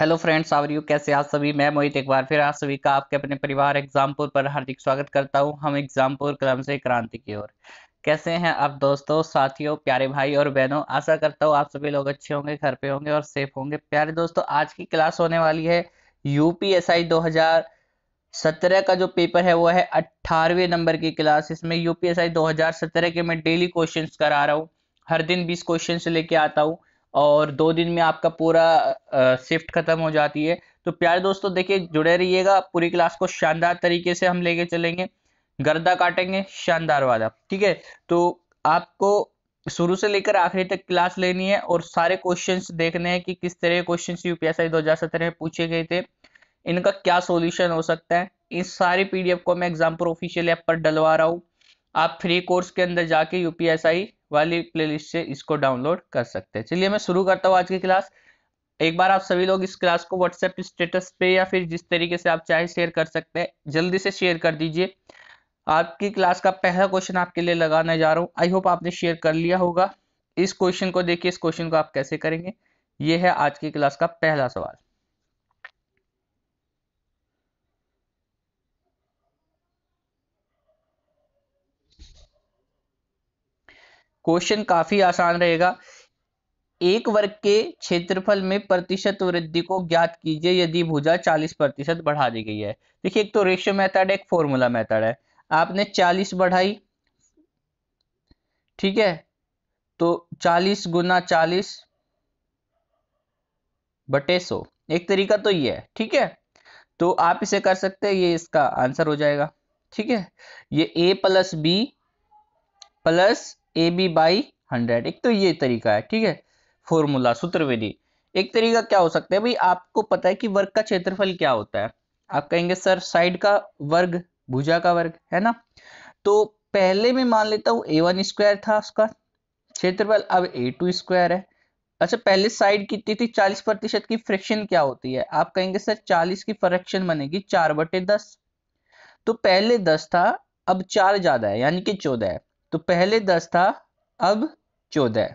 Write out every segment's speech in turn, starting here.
Hello friends our you कैसे आप सभी मैं मोहित एक बार फिर आप सभी का आपके अपने परिवार एग्जामपुर पर हार्दिक स्वागत करता हूं हम एग्जामपुर क्रम से क्रांति की ओर कैसे हैं आप दोस्तों साथियों प्यारे भाई और बहनों आशा करता हूं आप सभी लोग अच्छे होंगे घर पे होंगे और सेफ होंगे प्यारे दोस्तों आज की क्लास होने वाली है यूपीएसआई दो सत्रह का जो पेपर है वो है अट्ठारहवें नंबर की क्लास इसमें यूपीएसआई पी के मैं डेली क्वेश्चन करा रहा हूँ हर दिन बीस क्वेश्चन लेके आता हूँ और दो दिन में आपका पूरा शिफ्ट खत्म हो जाती है तो प्यारे दोस्तों देखिए जुड़े रहिएगा पूरी क्लास को शानदार तरीके से हम लेके चलेंगे गर्दा काटेंगे शानदार वादा ठीक है तो आपको शुरू से लेकर आखिरी तक क्लास लेनी है और सारे क्वेश्चंस देखने हैं कि किस तरह क्वेश्चन यूपीएसआई दो 2017 में पूछे गए थे इनका क्या सोल्यूशन हो सकता है इस सारी पीडीएफ को मैं एग्जाम्पल ऑफिशियल ऐप पर डलवा रहा हूँ आप फ्री कोर्स के अंदर जाके यूपीएसआई वाली प्लेलिस्ट से इसको डाउनलोड कर सकते हैं चलिए मैं शुरू करता हूँ आज की क्लास एक बार आप सभी लोग इस क्लास को व्हाट्सएप स्टेटस पे या फिर जिस तरीके से आप चाहे शेयर कर सकते हैं जल्दी से शेयर कर दीजिए आपकी क्लास का पहला क्वेश्चन आपके लिए लगाने जा रहा हूँ आई होप आपने शेयर कर लिया होगा इस क्वेश्चन को देखिए इस क्वेश्चन को आप कैसे करेंगे ये है आज की क्लास का पहला सवाल क्वेश्चन काफी आसान रहेगा एक वर्ग के क्षेत्रफल में प्रतिशत वृद्धि को ज्ञात कीजिए यदि भुजा 40 प्रतिशत बढ़ा दी गई है देखिए एक तो रेशियो मेथड है एक फॉर्मूला मेथड है आपने 40 बढ़ाई ठीक है तो 40 गुना चालीस बटे सो एक तरीका तो ये है ठीक है तो आप इसे कर सकते हैं ये इसका आंसर हो जाएगा ठीक है ये a plus B plus A B by hundred एक तो ये तरीका है ठीक है फॉर्मूला सूत्र विधि एक तरीका क्या हो सकता है भाई आपको पता है कि वर्ग का क्षेत्रफल क्या होता है आप कहेंगे सर साइड का वर्ग भुजा का वर्ग है ना तो पहले मैं मान लेता हूँ ए वन स्क्वायर था उसका क्षेत्रफल अब ए टू स्क्वायर है अच्छा पहले साइड कितनी थी चालीस प्रतिशत की फ्रैक्शन क्या होती है आप कहेंगे सर चालीस की फ्रैक्शन बनेगी चार बटे दस तो पहले दस था अब चार ज्यादा है यानी कि चौदह है तो पहले दस था अब चौदह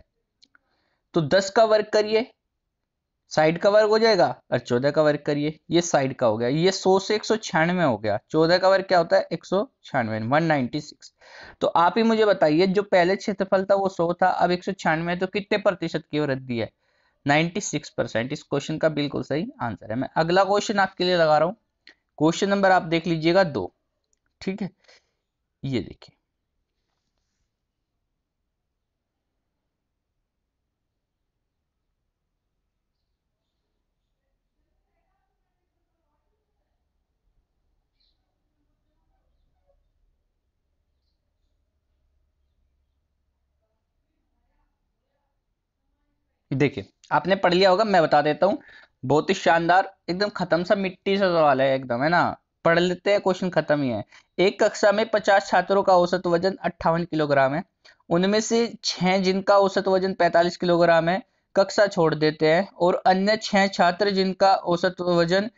तो दस का वर्क करिए साइड का वर्क हो जाएगा और चौदह का वर्क करिए ये साइड का हो गया ये सौ से एक सौ छियानवे हो गया चौदह का वर्क क्या होता है एक सौ छियानवे वन नाइनटी सिक्स तो आप ही मुझे बताइए जो पहले क्षेत्रफल था वो सौ था अब एक सौ छियानवे तो कितने प्रतिशत की वृद्धि है नाइन्टी सिक्स परसेंट इस क्वेश्चन का बिल्कुल सही आंसर है मैं अगला क्वेश्चन आपके लिए लगा रहा हूँ क्वेश्चन नंबर आप देख लीजिएगा दो ठीक है ये देखिए देखिए आपने पढ़ लिया होगा मैं बता देता हूँ बहुत ही शानदार एकदम खत्म सा मिट्टी सा सवाल है एकदम है ना पढ़ लेते हैं क्वेश्चन खत्म ही है एक कक्षा में पचास छात्रों का औसत वजन अट्ठावन किलोग्राम है उनमें से छह जिनका औसत वजन पैंतालीस किलोग्राम है कक्षा छोड़ देते हैं और अन्य छह छात्र जिनका औसत वजन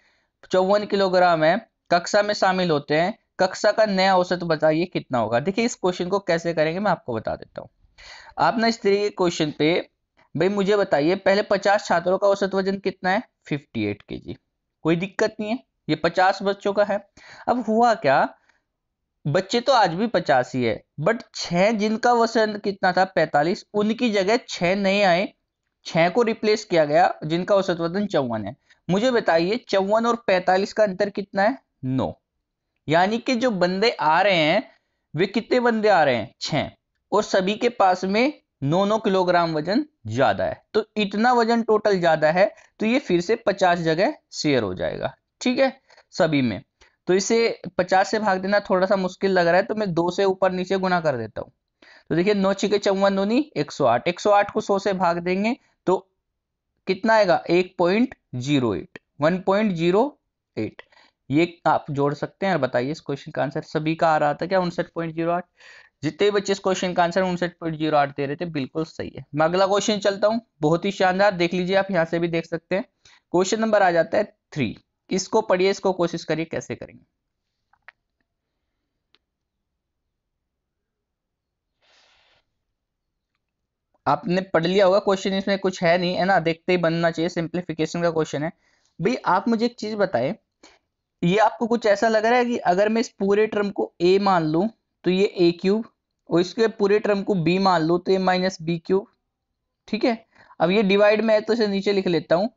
चौवन किलोग्राम है कक्षा में शामिल होते हैं कक्षा का नया औसत बताइए कितना होगा देखिए इस क्वेश्चन को कैसे करेंगे मैं आपको बता देता हूँ आपने इस तरीके क्वेश्चन पे भाई मुझे बताइए पहले पचास छात्रों का औसत वजन कितना है फिफ्टी एट के जी कोई दिक्कत नहीं है ये पचास बच्चों का है अब हुआ क्या बच्चे तो आज भी पचास ही है बट छह जिनका वजन कितना था पैतालीस उनकी जगह छह नए आए छह को रिप्लेस किया गया जिनका औसत वजन चौवन है मुझे बताइए चौवन और पैतालीस का अंतर कितना है नो यानी कि जो बंदे आ रहे हैं वे कितने बंदे आ रहे हैं छह और सभी के पास में नौ नौ किलोग्राम वजन ज्यादा है तो इतना वजन टोटल ज्यादा है तो ये फिर से पचास जगह शेयर हो जाएगा ठीक है सभी में तो इसे पचास से भाग देना थोड़ा सा मुश्किल लग रहा है तो मैं दो से ऊपर नीचे गुना कर देता हूँ तो देखिए नौ छिके चौवन दोनी एक सौ आठ एक सौ आठ को सौ से भाग देंगे तो कितना आएगा एक point zero eight one point zero eight ये आप जोड़ सकते हैं और बताइए इस क्वेश्चन का आंसर सभी का आ रहा था क्या उनसठ पॉइंट जीरो आठ जितने भी बच्चे इस क्वेश्चन का आंसर उनसठ पॉइंट जीरो आठ दे रहे थे बिल्कुल सही है मैं अगला क्वेश्चन चलता हूँ बहुत ही शानदार देख लीजिए आप यहाँ से भी देख सकते हैं क्वेश्चन नंबर आ जाता है थ्री इसको पढ़िए इसको कोशिश करिए कैसे करेंगे आपने पढ़ लिया होगा क्वेश्चन इसमें कुछ है नहीं है ना देखते ही बनना चाहिए सिंप्लीफिकेशन का क्वेश्चन है भाई आप मुझे एक चीज बताएं ये आपको कुछ ऐसा लग रहा है कि अगर मैं इस पूरे टर्म को ए मान लूं तो ये ए क्यूब और इसके पूरे टर्म को बी मान लो तो ए माइनस बी क्यूब ठीक है अब ये डिवाइड में है तो इसे नीचे लिख लेता हूं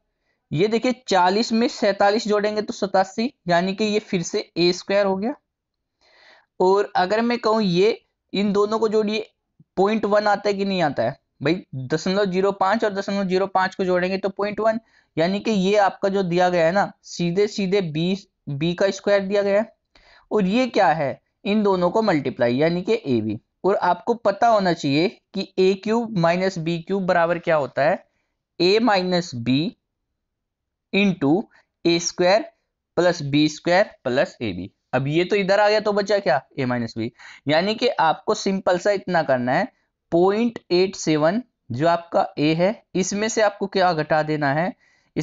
ये देखिए चालीस में सैतालीस जोड़ेंगे तो सतासी यानी कि ये फिर से ए स्क्वायर हो गया और अगर मैं कहूँ ये इन दोनों को जोड़िए पॉइंट वन आता है कि नहीं आता है भाई दशमलव जीरो पांच और दशमलव जीरो पांच को जोड़ेंगे तो पॉइंट वन यानी कि ये आपका जो दिया गया है ना सीधे सीधे बी बी का स्क्वायर दिया गया है और ये क्या है इन दोनों को मल्टीप्लाई यानी कि ए बी और आपको पता होना चाहिए कि A cube minus B cube बराबर क्या होता है A minus B into A square plus B square plus A B अब ये तो इधर आ गया तो बचा क्या ए माइनस बी यानी कि आपको सिंपल सा इतना करना है पॉइंट एट सेवन जो आपका ए है इसमें से आपको क्या घटा देना है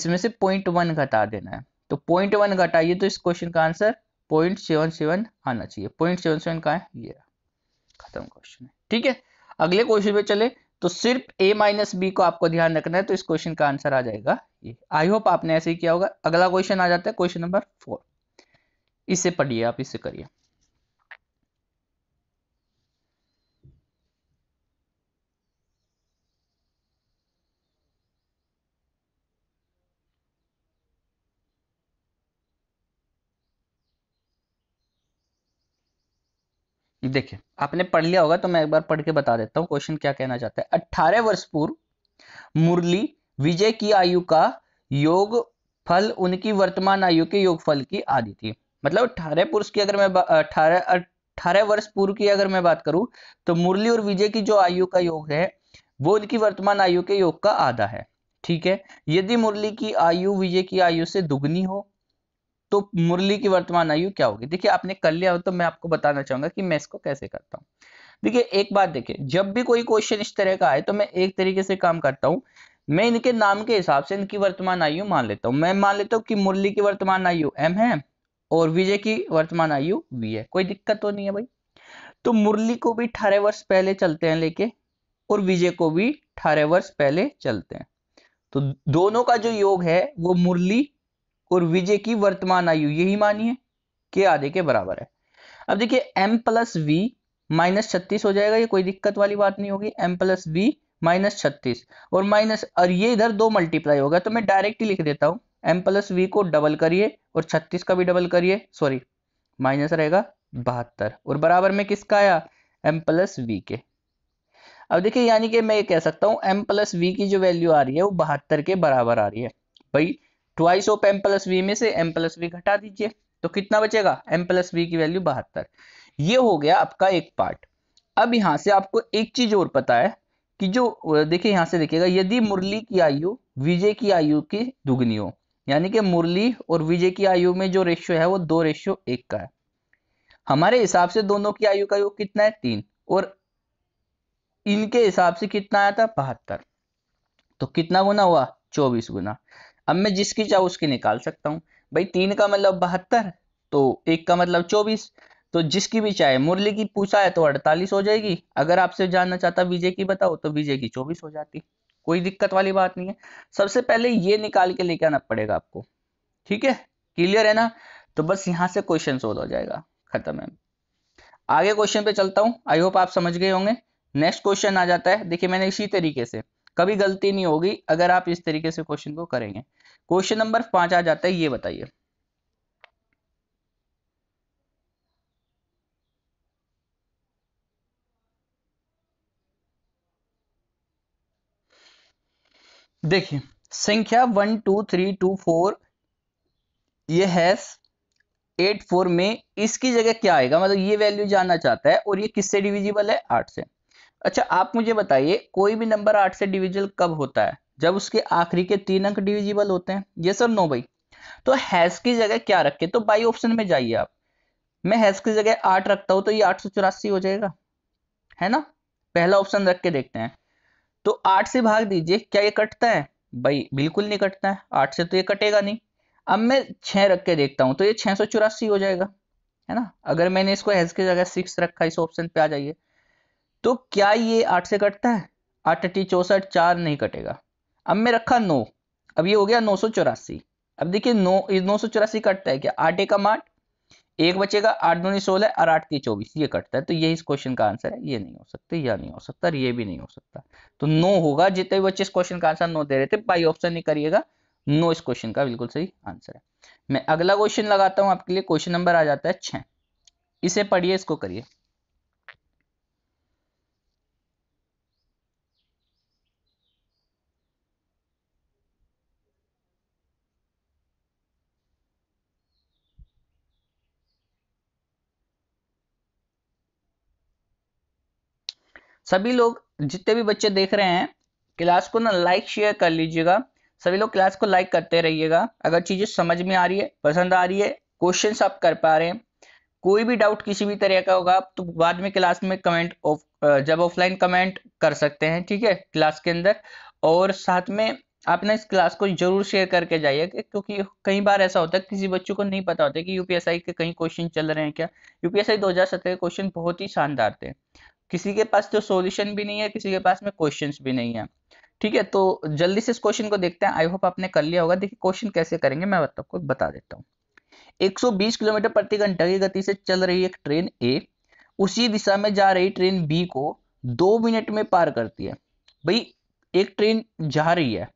इसमें से पॉइंट वन घटा देना है तो पॉइंट वन घटाइए तो इस क्वेश्चन का आंसर पॉइंट सेवन सेवन आना चाहिए पॉइंट सेवन सेवन का है ये खत्म क्वेश्चन है ठीक है अगले क्वेश्चन पे चले तो सिर्फ ए माइनस बी को आपको ध्यान रखना है तो इस क्वेश्चन का आंसर आ जाएगा ये आई होप आपने ऐसे ही किया होगा अगला क्वेश्चन आ जाता है क्वेश्चन नंबर फोर इसे पढ़िए आप इसे करिए देखिए आपने पढ़ लिया होगा तो मैं एक बार पढ़ के बता देता हूँ क्वेश्चन क्या कहना चाहता है अट्ठारह वर्ष पूर्व मुरली विजय की आयु का योग फल उनकी वर्तमान आयु के योग फल की आदि थी मतलब अठारह पुरुष की अगर मैं अठारह अठारह वर्ष पूर्व की अगर मैं बात करूं तो मुरली और विजय की जो आयु का योग है वो उनकी वर्तमान आयु के योग का आधा है ठीक है यदि मुरली की आयु विजय की आयु से दुगनी हो तो मुरली की वर्तमान आयु क्या होगी देखिए आपने कर लिया हो तो मैं आपको बताना चाहूंगा कि मैं इसको कैसे करता हूँ देखिए एक बात देखिए जब भी कोई क्वेश्चन इस तरह का आए तो मैं एक तरीके से काम करता हूँ मैं इनके नाम के हिसाब से इनकी वर्तमान आयु मान लेता हूँ मैं मान लेता हूँ कि मुरली की वर्तमान आयु एम है और विजय की वर्तमान आयु वी है कोई दिक्कत तो नहीं है भाई तो मुरली को भी अठारह वर्ष पहले चलते हैं लेके और विजय को भी अठारह वर्ष पहले चलते हैं तो दोनों का जो योग है वो मुरली और विजय की वर्तमान आयु यही मानिए के आधे के बराबर है अब देखिए एम प्लस वी माइनस छत्तीस हो जाएगा ये कोई दिक्कत वाली बात नहीं होगी एम प्लस वी माइनस छत्तीस और माइनस और ये इधर दो मल्टीप्लाई होगा तो मैं डायरेक्ट ही लिख देता हूं एम प्लस वी को डबल करिए और छत्तीस का भी डबल करिए सॉरी माइनस रहेगा बहत्तर और बराबर में किसका आया एम प्लस वी के अब देखिए यानी कि मैं ये कह सकता हूं एम प्लस वी की जो वैल्यू आ रही है वो बहत्तर के बराबर आ रही है भाई twice of M plus V में से एम प्लस वी घटा दीजिए तो कितना बचेगा एम प्लस वी की वैल्यू बहत्तर ये हो गया आपका एक पार्ट अब यहां से आपको एक चीज और पता है कि जो देखिए यहां से देखिएगा यदि मुरली की आयु विजय की आयु की दुगनी हो यानी कि मुरली और विजय की आयु में जो रेशियो है वो दो रेशियो एक का है हमारे हिसाब से दोनों की आयु का योग कितना है तीन और इनके हिसाब से कितना आया था बहत्तर तो कितना गुना हुआ चौबीस गुना अब मैं जिसकी चाहूँ उसकी निकाल सकता हूँ भाई तीन का मतलब बहत्तर तो एक का मतलब चौबीस तो जिसकी भी चाहे मुरली की पूछा है तो अड़तालीस हो जाएगी अगर आपसे जानना चाहता विजय की बताओ तो विजय की चौबीस हो जाती कोई दिक्कत वाली बात नहीं है सबसे पहले ये निकाल के लेके आना पड़ेगा आपको ठीक है क्लियर है ना तो बस यहाँ से क्वेश्चन सोल्व हो जाएगा खत्म है आगे क्वेश्चन पे चलता हूँ आई होप आप समझ गए होंगे नेक्स्ट क्वेश्चन आ जाता है देखिए मैंने इसी तरीके से कभी गलती नहीं होगी अगर आप इस तरीके से क्वेश्चन को करेंगे क्वेश्चन नंबर पांच आ जाता है ये बताइए देखिए संख्या one two three two four ये है एट फोर में इसकी जगह क्या आएगा मतलब ये वैल्यू जानना चाहता है और ये किससे डिविजिबल है आठ से अच्छा आप मुझे बताइए कोई भी नंबर आठ से डिविजिबल कब होता है जब उसके आखिरी के तीन अंक डिविजिबल होते हैं ये सर नो भाई तो हैज की जगह क्या रखे तो बाई ऑप्शन में जाइए आप मैं हैज की जगह आठ रखता हूं तो ये आठ हो जाएगा है ना पहला ऑप्शन रख के देखते हैं तो आठ से भाग दीजिए क्या ये कटता है भाई बिल्कुल नहीं कटता है आठ से तो ये कटेगा नहीं अब मैं छह रख के देखता हूँ तो ये छह सौ चौरासी हो जाएगा है ना अगर मैंने इसको हैज की जगह सिक्स रखा इस ऑप्शन पे आ जाइए तो क्या ये आठ से कटता है आठ अट्ठी चौसठ चार नहीं कटेगा अब मैं रखा नौ अब ये हो गया नौ सौ चौरासी अब देखिए नौ नौ सौ चौरासी कटता है क्या आठ एक आठ एक बचेगा आठ दूनी सोलह और आठ की चौबीस ये कटता है तो यही इस क्वेश्चन का आंसर है ये नहीं हो सकता या नहीं हो सकता ये भी नहीं हो सकता तो नो होगा जितने भी बच्चे इस क्वेश्चन का आंसर नो दे रहे थे बाई ऑप्शन नहीं करिएगा नो इस क्वेश्चन का बिल्कुल सही आंसर है मैं अगला क्वेश्चन लगाता हूँ आपके लिए क्वेश्चन नंबर आ जाता है छह इसे पढ़िए इसको करिए सभी लोग जितने भी बच्चे देख रहे हैं क्लास को ना लाइक शेयर कर लीजिएगा सभी लोग क्लास को लाइक करते रहिएगा अगर चीज़ें समझ में आ रही है पसंद आ रही है क्वेश्चन आप कर पा रहे हैं कोई भी डाउट किसी भी तरह का होगा तो बाद में क्लास में कमेंट ऑफ जब ऑफलाइन कमेंट कर सकते हैं ठीक है क्लास के अंदर और साथ में आप ना इस क्लास को जरूर शेयर करके जाइए क्योंकि कई बार ऐसा होता है किसी बच्चों को नहीं पता होता कि यूपीएसआई के कई क्वेश्चन चल रहे हैं क्या यूपीएसआई दो हजार सत्रह के क्वेश्चन बहुत ही शानदार थे किसी के पास तो सॉल्यूशन भी नहीं है किसी के पास में क्वेश्चंस भी नहीं है ठीक है तो जल्दी से इस क्वेश्चन को देखते हैं आई होप आपने कर लिया होगा देखिए क्वेश्चन कैसे करेंगे मैं आपको बता देता हूँ 120 किलोमीटर प्रति घंटा की गति से चल रही एक ट्रेन ए उसी दिशा में जा रही ट्रेन बी को दो मिनट में पार करती है भाई एक ट्रेन जा रही है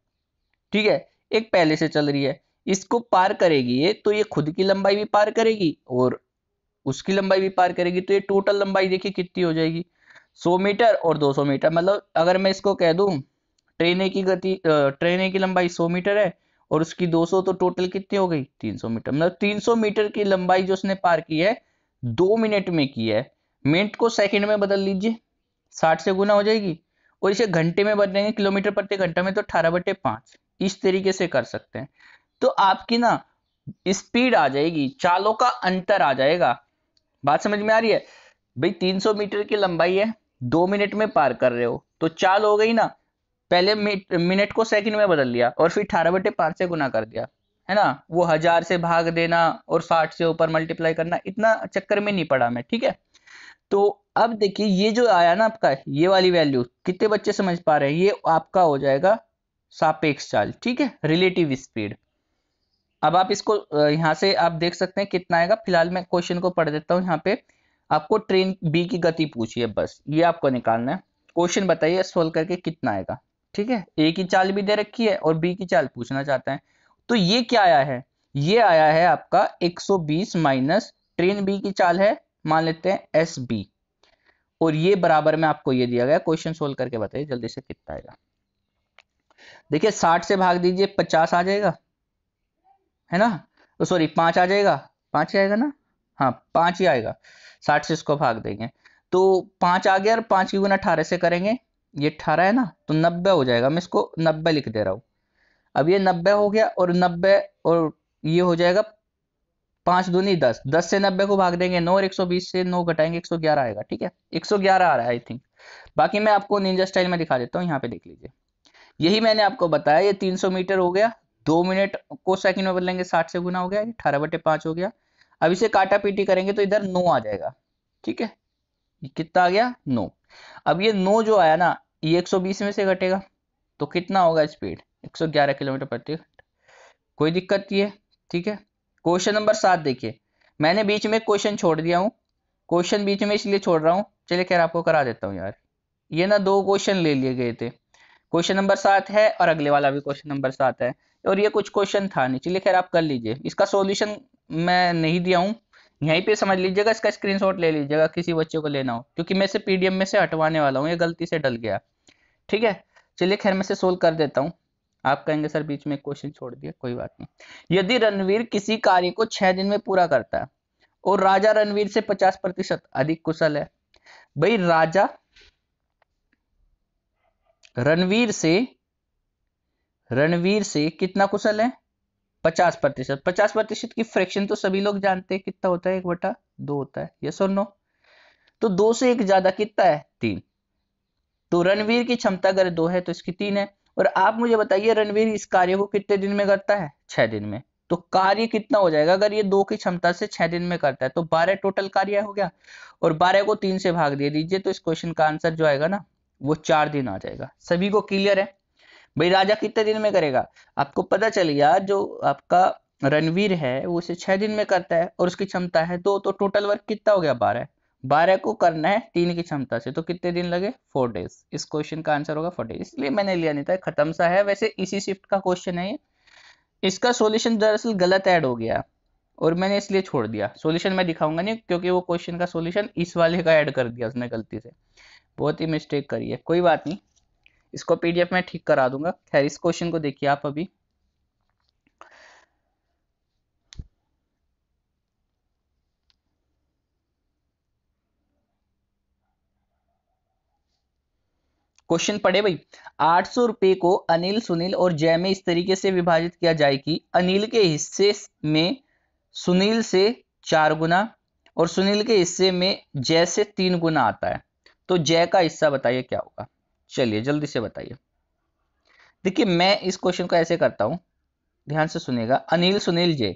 ठीक है एक पहले से चल रही है इसको पार करेगी ये तो ये खुद की लंबाई भी पार करेगी और उसकी लंबाई भी पार करेगी तो ये टोटल लंबाई देखिए कितनी हो जाएगी 100 मीटर और 200 मीटर मतलब अगर मैं इसको कह दूं ट्रेने की गति ट्रेने की लंबाई 100 मीटर है और उसकी 200 तो टोटल कितनी हो गई 300 मीटर मतलब 300 मीटर की लंबाई जो उसने पार की है दो मिनट में की है मिनट को सेकंड में बदल लीजिए 60 से गुना हो जाएगी और इसे घंटे में बदलेंगे किलोमीटर प्रति घंटा में तो अठारह बटे पांच इस तरीके से कर सकते हैं तो आपकी ना स्पीड आ जाएगी चालों का अंतर आ जाएगा बात समझ में आ रही है भाई 300 मीटर की लंबाई है दो मिनट में पार कर रहे हो तो चाल हो गई ना पहले मिनट को सेकंड में बदल लिया और फिर अठारह बटे पाँच से गुना कर दिया है ना वो हजार से भाग देना और साठ से ऊपर मल्टीप्लाई करना इतना चक्कर में नहीं पड़ा मैं ठीक है तो अब देखिए ये जो आया ना आपका ये वाली वैल्यू कितने बच्चे समझ पा रहे हैं ये आपका हो जाएगा सापेक्ष चाल ठीक है रिलेटिव स्पीड अब आप इसको यहाँ से आप देख सकते हैं कितना आएगा फिलहाल मैं क्वेश्चन को पढ़ देता हूँ यहाँ पे आपको ट्रेन बी की गति पूछी है बस ये आपको निकालना है क्वेश्चन बताइए सोल्व करके कितना आएगा ठीक है ए की चाल भी दे रखी है और बी की चाल पूछना चाहते हैं तो ये क्या आया है ये आया है आपका 120 माइनस ट्रेन बी की चाल है मान लेते हैं एस बी और ये बराबर में आपको ये दिया गया क्वेश्चन सोल्व करके बताइए जल्दी से कितना आएगा देखिए साठ से भाग दीजिए पचास आ जाएगा है ना तो सॉरी पांच आ जाएगा पांच आएगा ना हाँ पांच ही आएगा साठ से इसको भाग देंगे तो पांच आ गया और पांच की गुना अठारह से करेंगे ये अठारह है ना तो नब्बे हो जाएगा मैं इसको नब्बे लिख दे रहा हूँ अब ये नब्बे हो गया और नब्बे और ये हो जाएगा पांच दूनी दस दस से नब्बे को भाग देंगे नौ और एक सौ बीस से नौ घटाएंगे एक सौ ग्यारह आएगा ठीक है एक सौ ग्यारह आ रहा है आई थिंक बाकी मैं आपको निंजा स्टाइल में दिखा देता हूँ यहाँ पे देख लीजिए यही मैंने आपको बताया ये तीन सौ मीटर हो गया दो मिनट को सेकंड में बदलेंगे साठ से गुना हो गया अठारह बटे पांच हो गया अब इसे काटा पीटी करेंगे तो इधर नो आ जाएगा ठीक है कितना आ गया नो अब ये नो जो आया ना ये 120 में से घटेगा तो कितना होगा स्पीड 111 किलोमीटर प्रति कोई दिक्कत नहीं है ठीक है क्वेश्चन नंबर सात देखिए मैंने बीच में क्वेश्चन छोड़ दिया हूँ क्वेश्चन बीच में इसलिए छोड़ रहा हूँ चलिए खैर आपको करा देता हूँ यार ये ना दो क्वेश्चन ले लिए गए थे क्वेश्चन नंबर सात है और अगले वाला भी क्वेश्चन नंबर सात है और ये कुछ क्वेश्चन था नहीं चलिए खैर आप कर लीजिए इसका सॉल्यूशन मैं नहीं दिया हूँ यहीं पे समझ लीजिएगा इसका स्क्रीनशॉट ले लीजिएगा किसी बच्चे को लेना हो क्योंकि मैं इसे पीडीएफ में से हटवाने वाला हूँ ये गलती से डल गया ठीक है चलिए खैर मैं से सोल्व कर देता हूँ आप कहेंगे सर बीच में क्वेश्चन छोड़ दिया कोई बात नहीं यदि रणवीर किसी कार्य को छह दिन में पूरा करता है और राजा रणवीर से पचास प्रतिशत अधिक कुशल है भाई राजा रणवीर से रणवीर से कितना कुशल है पचास प्रतिशत पचास प्रतिशत की फ्रैक्शन तो सभी लोग जानते हैं कितना होता है एक बटा दो होता है यस और नो तो दो से एक ज्यादा कितना है तीन तो रणवीर की क्षमता अगर दो है तो इसकी तीन है और आप मुझे बताइए रणवीर इस कार्य को कितने दिन में करता है छह दिन में तो कार्य कितना हो जाएगा अगर ये दो की क्षमता से छह दिन में करता है तो बारह टोटल कार्य हो गया और बारह को तीन से भाग दे दीजिए तो इस क्वेश्चन का आंसर जो आएगा ना वो चार दिन आ जाएगा सभी को क्लियर है भाई राजा कितने दिन में करेगा आपको पता चल गया जो आपका रणवीर है वो उसे छह दिन में करता है और उसकी क्षमता है दो तो टोटल वर्क कितना हो गया बारह बारह को करना है तीन की क्षमता से तो कितने दिन लगे फोर डेज इस क्वेश्चन का आंसर होगा फोर डेज इसलिए मैंने लिया नहीं था खत्म सा है वैसे इसी शिफ्ट का क्वेश्चन है ये इसका सोल्यूशन दरअसल गलत ऐड हो गया और मैंने इसलिए छोड़ दिया सोल्यूशन मैं दिखाऊंगा नहीं क्योंकि वो क्वेश्चन का सोल्यूशन इस वाले का ऐड कर दिया उसने गलती से बहुत ही मिस्टेक करी है कोई बात नहीं इसको पीडीएफ में ठीक करा दूंगा खैर इस क्वेश्चन को देखिए आप अभी क्वेश्चन पढ़े भाई आठ सौ रुपए को अनिल सुनील और जय में इस तरीके से विभाजित किया जाए कि अनिल के हिस्से में सुनील से चार गुना और सुनील के हिस्से में जय से तीन गुना आता है तो जय का हिस्सा बताइए क्या होगा चलिए जल्दी से बताइए देखिए मैं इस क्वेश्चन को ऐसे करता हूं ध्यान से सुनेगा अनिल सुनील जे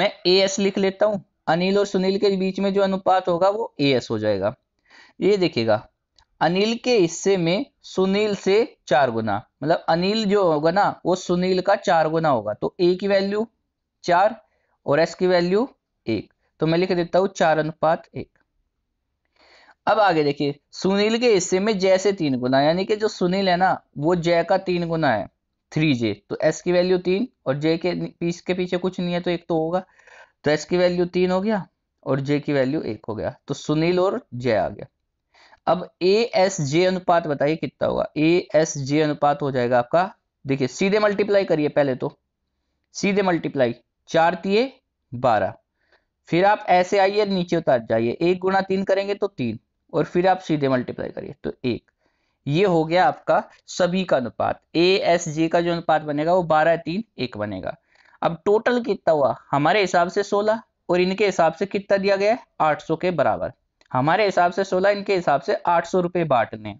मैं ए एस लिख लेता हूं अनिल और सुनील के बीच में जो अनुपात होगा वो ए एस हो जाएगा ये देखिएगा अनिल के हिस्से में सुनील से चार गुना मतलब अनिल जो होगा ना वो सुनील का चार गुना होगा तो ए की वैल्यू चार और एस की वैल्यू एक तो मैं लिख देता हूं चार अनुपात एक अब आगे देखिए सुनील के हिस्से में जय से तीन गुना यानी कि जो सुनील है ना वो जय का तीन गुना है थ्री जे तो एस की वैल्यू तीन और जे के पीस के पीछे कुछ नहीं है तो एक तो होगा तो एस की वैल्यू तीन हो गया और जे की वैल्यू एक हो गया तो सुनील और जय आ गया अब ए एस जे अनुपात बताइए कितना होगा ए एस जे अनुपात हो जाएगा आपका देखिए सीधे मल्टीप्लाई करिए पहले तो सीधे मल्टीप्लाई चार तीय बारह फिर आप ऐसे आइए नीचे उतार जाइए एक गुणा तीन करेंगे तो तीन और फिर आप सीधे मल्टीप्लाई करिए तो एक ये हो गया आपका सभी का अनुपात ए एस जे का जो अनुपात बनेगा वो बारह तीन एक बनेगा अब टोटल कितना हुआ हमारे हिसाब से सोलह और इनके हिसाब से कितना दिया गया है आठ सौ के बराबर हमारे हिसाब से सोलह इनके हिसाब से आठ सौ रुपये बांटने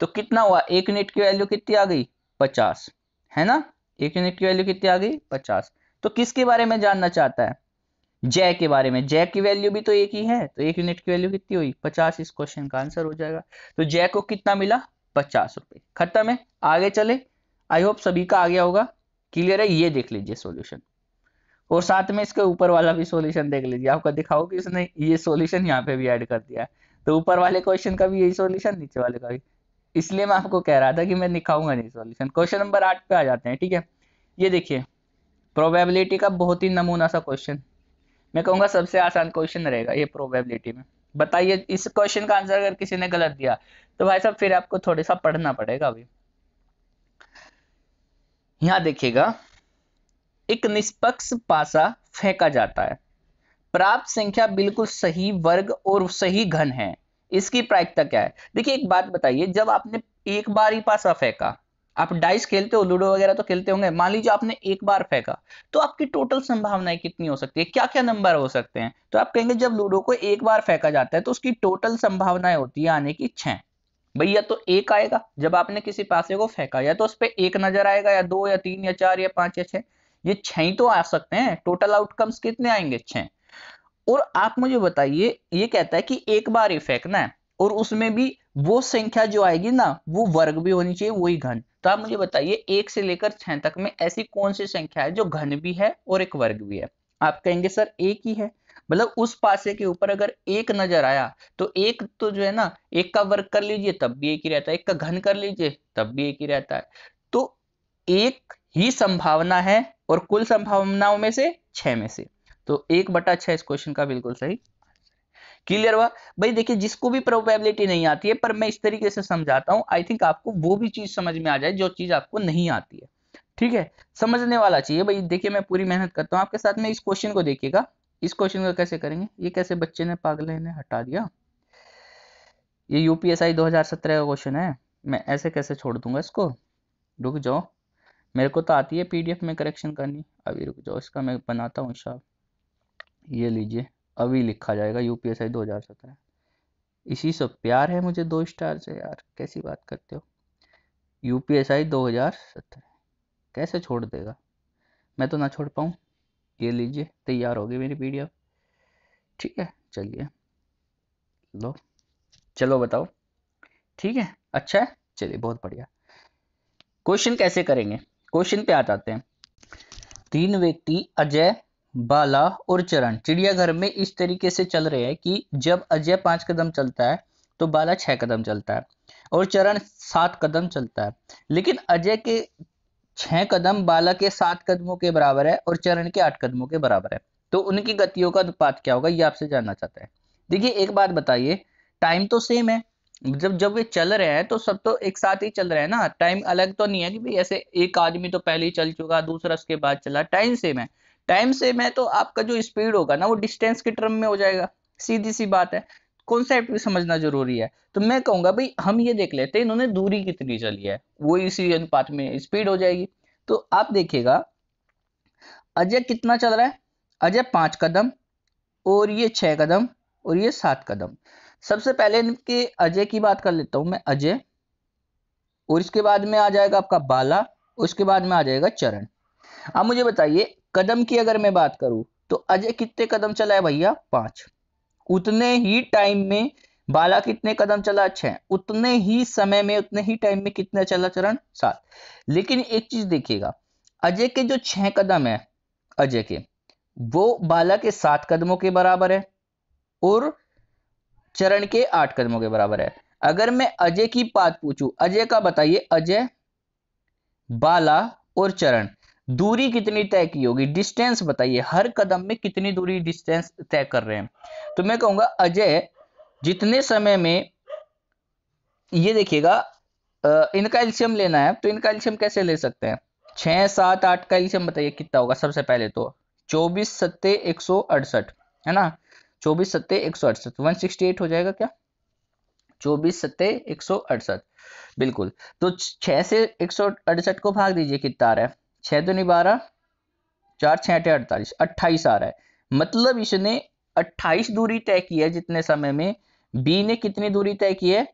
तो कितना हुआ एक यूनिट की वैल्यू कितनी आ गई पचास है ना एक यूनिट की वैल्यू कितनी आ गई पचास तो किसके बारे में जानना चाहता है जय के बारे में जय की वैल्यू भी तो एक ही है तो एक यूनिट की वैल्यू कितनी हुई पचास इस क्वेश्चन का आंसर हो जाएगा तो जय को कितना मिला पचास रुपए खत्म है आगे चले आई होप सभी का आ गया होगा क्लियर है ये देख लीजिए सोल्यूशन और साथ में इसके ऊपर वाला भी सोल्यूशन देख लीजिए आपका दिखाओ कि इसने ये सोल्यूशन यहाँ पे भी ऐड कर दिया है तो ऊपर वाले क्वेश्चन का भी यही सोल्यूशन नीचे वाले का भी इसलिए मैं आपको कह रहा था कि मैं दिखाऊंगा नहीं सोल्यूशन क्वेश्चन नंबर आठ पे आ जाते हैं ठीक है ये देखिए प्रोबेबिलिटी का बहुत ही नमूना सा क्वेश्चन मैं कहूंगा सबसे आसान क्वेश्चन रहेगा ये प्रोबेबिलिटी में बताइए इस क्वेश्चन का आंसर अगर किसी ने गलत दिया तो भाई साहब फिर आपको थोड़ा सा पढ़ना पड़ेगा अभी यहां देखिएगा एक निष्पक्ष पासा फेंका जाता है प्राप्त संख्या बिल्कुल सही वर्ग और सही घन है इसकी प्रायिकता क्या है देखिए एक बात बताइए जब आपने एक बार ही पासा फेंका आप डाइस खेलते हो लूडो वगैरह तो खेलते होंगे मान लीजिए आपने एक बार फेंका तो आपकी टोटल संभावनाएं कितनी हो सकती है क्या क्या नंबर हो सकते हैं तो आप कहेंगे जब लूडो को एक बार फेंका जाता है तो उसकी टोटल संभावनाएं होती है आने की छह भैया तो एक आएगा जब आपने किसी पासे को फेंका या तो उस पर एक नजर आएगा या दो या तीन या चार या पांच या छह ये छह ही तो आ सकते हैं टोटल आउटकम्स कितने आएंगे छह और आप मुझे बताइए ये कहता है कि एक बार ही फेंकना है और उसमें भी वो संख्या जो आएगी ना वो वर्ग भी होनी चाहिए वही घन तो आप मुझे बताइए एक से लेकर छह तक में ऐसी कौन सी संख्या है जो घन भी है और एक वर्ग भी है आप कहेंगे सर एक ही है मतलब उस पासे के ऊपर अगर एक नजर आया तो एक तो जो है ना एक का वर्ग कर लीजिए तब भी एक ही रहता है एक का घन कर लीजिए तब भी एक ही रहता है तो एक ही संभावना है और कुल संभावनाओं में से छह में से तो एक बटा छह इस क्वेश्चन का बिल्कुल सही क्लियर हुआ भाई देखिए जिसको भी प्रोबेबिलिटी नहीं आती है पर मैं इस तरीके से समझाता हूँ आई थिंक आपको वो भी चीज समझ में आ जाए जो चीज आपको नहीं आती है ठीक है समझने वाला चाहिए भाई देखिए मैं पूरी मेहनत करता हूँ आपके साथ में इस क्वेश्चन को देखिएगा इस क्वेश्चन को कैसे करेंगे ये कैसे बच्चे ने पागल ने हटा दिया ये यूपीएसआई दो का क्वेश्चन है मैं ऐसे कैसे छोड़ दूंगा इसको रुक जाओ मेरे को तो आती है पीडीएफ में करेक्शन करनी अभी रुक जाओ इसका मैं बनाता हूँ साहब ये लीजिए अभी लिखा जाएगा हज़ार सत्रह इसी सब प्यार है मुझे दो स्टार से यार कैसी बात करते हो यूपीएसआई सत्रह कैसे छोड़ देगा मैं तो ना छोड़ पाऊँ ये लीजिए तैयार होगी मेरी एफ ठीक है चलिए लो चलो बताओ ठीक है अच्छा है चलिए बहुत बढ़िया क्वेश्चन कैसे करेंगे क्वेश्चन पे आ जाते हैं तीन व्यक्ति अजय बाला और चरण चिड़ियाघर में इस तरीके से चल रहे हैं कि जब अजय पांच कदम चलता है तो बाला छह कदम चलता है और चरण सात कदम चलता है लेकिन अजय के छह कदम बाला के सात कदमों के बराबर है और चरण के आठ कदमों के बराबर है तो उनकी गतियों का अनुपात क्या होगा ये आपसे जानना चाहता है देखिए एक बात बताइए टाइम तो सेम है जब जब ये चल रहे हैं तो सब तो एक साथ ही चल रहे हैं ना टाइम अलग तो नहीं है कि भाई ऐसे एक आदमी तो पहले ही चल चुका दूसरा उसके बाद चला टाइम सेम है टाइम से है तो आपका जो स्पीड होगा ना वो डिस्टेंस के टर्म में हो जाएगा सीधी सी बात है कॉन्सेप्ट भी समझना जरूरी है तो मैं कहूंगा भाई हम ये देख लेते हैं इन्होंने दूरी कितनी चली है वो इसी अनुपात में स्पीड हो जाएगी तो आप देखिएगा अजय कितना चल रहा है अजय पांच कदम और ये छह कदम और ये सात कदम सबसे पहले इनके अजय की बात कर लेता हूं मैं अजय और इसके बाद में आ जाएगा आपका बाला उसके बाद में आ जाएगा चरण आप मुझे बताइए कदम की अगर मैं बात करूं तो अजय कितने कदम चला है भैया पांच उतने ही टाइम में बाला कितने कदम चला छह उतने ही समय में उतने ही टाइम में कितना चला चरण सात लेकिन एक चीज देखिएगा अजय के जो छह कदम है अजय के वो बाला के सात कदमों के बराबर है और चरण के आठ कदमों के बराबर है अगर मैं अजय की बात पूछूं अजय का बताइए अजय बाला और चरण दूरी कितनी तय की होगी डिस्टेंस बताइए हर कदम में कितनी दूरी डिस्टेंस तय कर रहे हैं तो मैं कहूंगा अजय जितने समय में ये देखिएगा इनका एल्शियम लेना है तो इनका एल्शियम कैसे ले सकते हैं छह सात आठ का एल्शियम बताइए कितना होगा सबसे पहले तो चौबीस सत्ते एक सौ अड़सठ है ना चौबीस सत्ते एक सौ अड़सठ वन सिक्सटी एट हो जाएगा क्या चौबीस सत्ते एक सौ अड़सठ बिल्कुल तो छह से एक सौ अड़सठ को भाग दीजिए कितना आ रहा है छः दूनी बारह चार छः अठे अड़तालीस अट्ठाईस आ रहा है मतलब इसने अट्ठाईस दूरी तय की है जितने समय में बी ने कितनी दूरी तय की है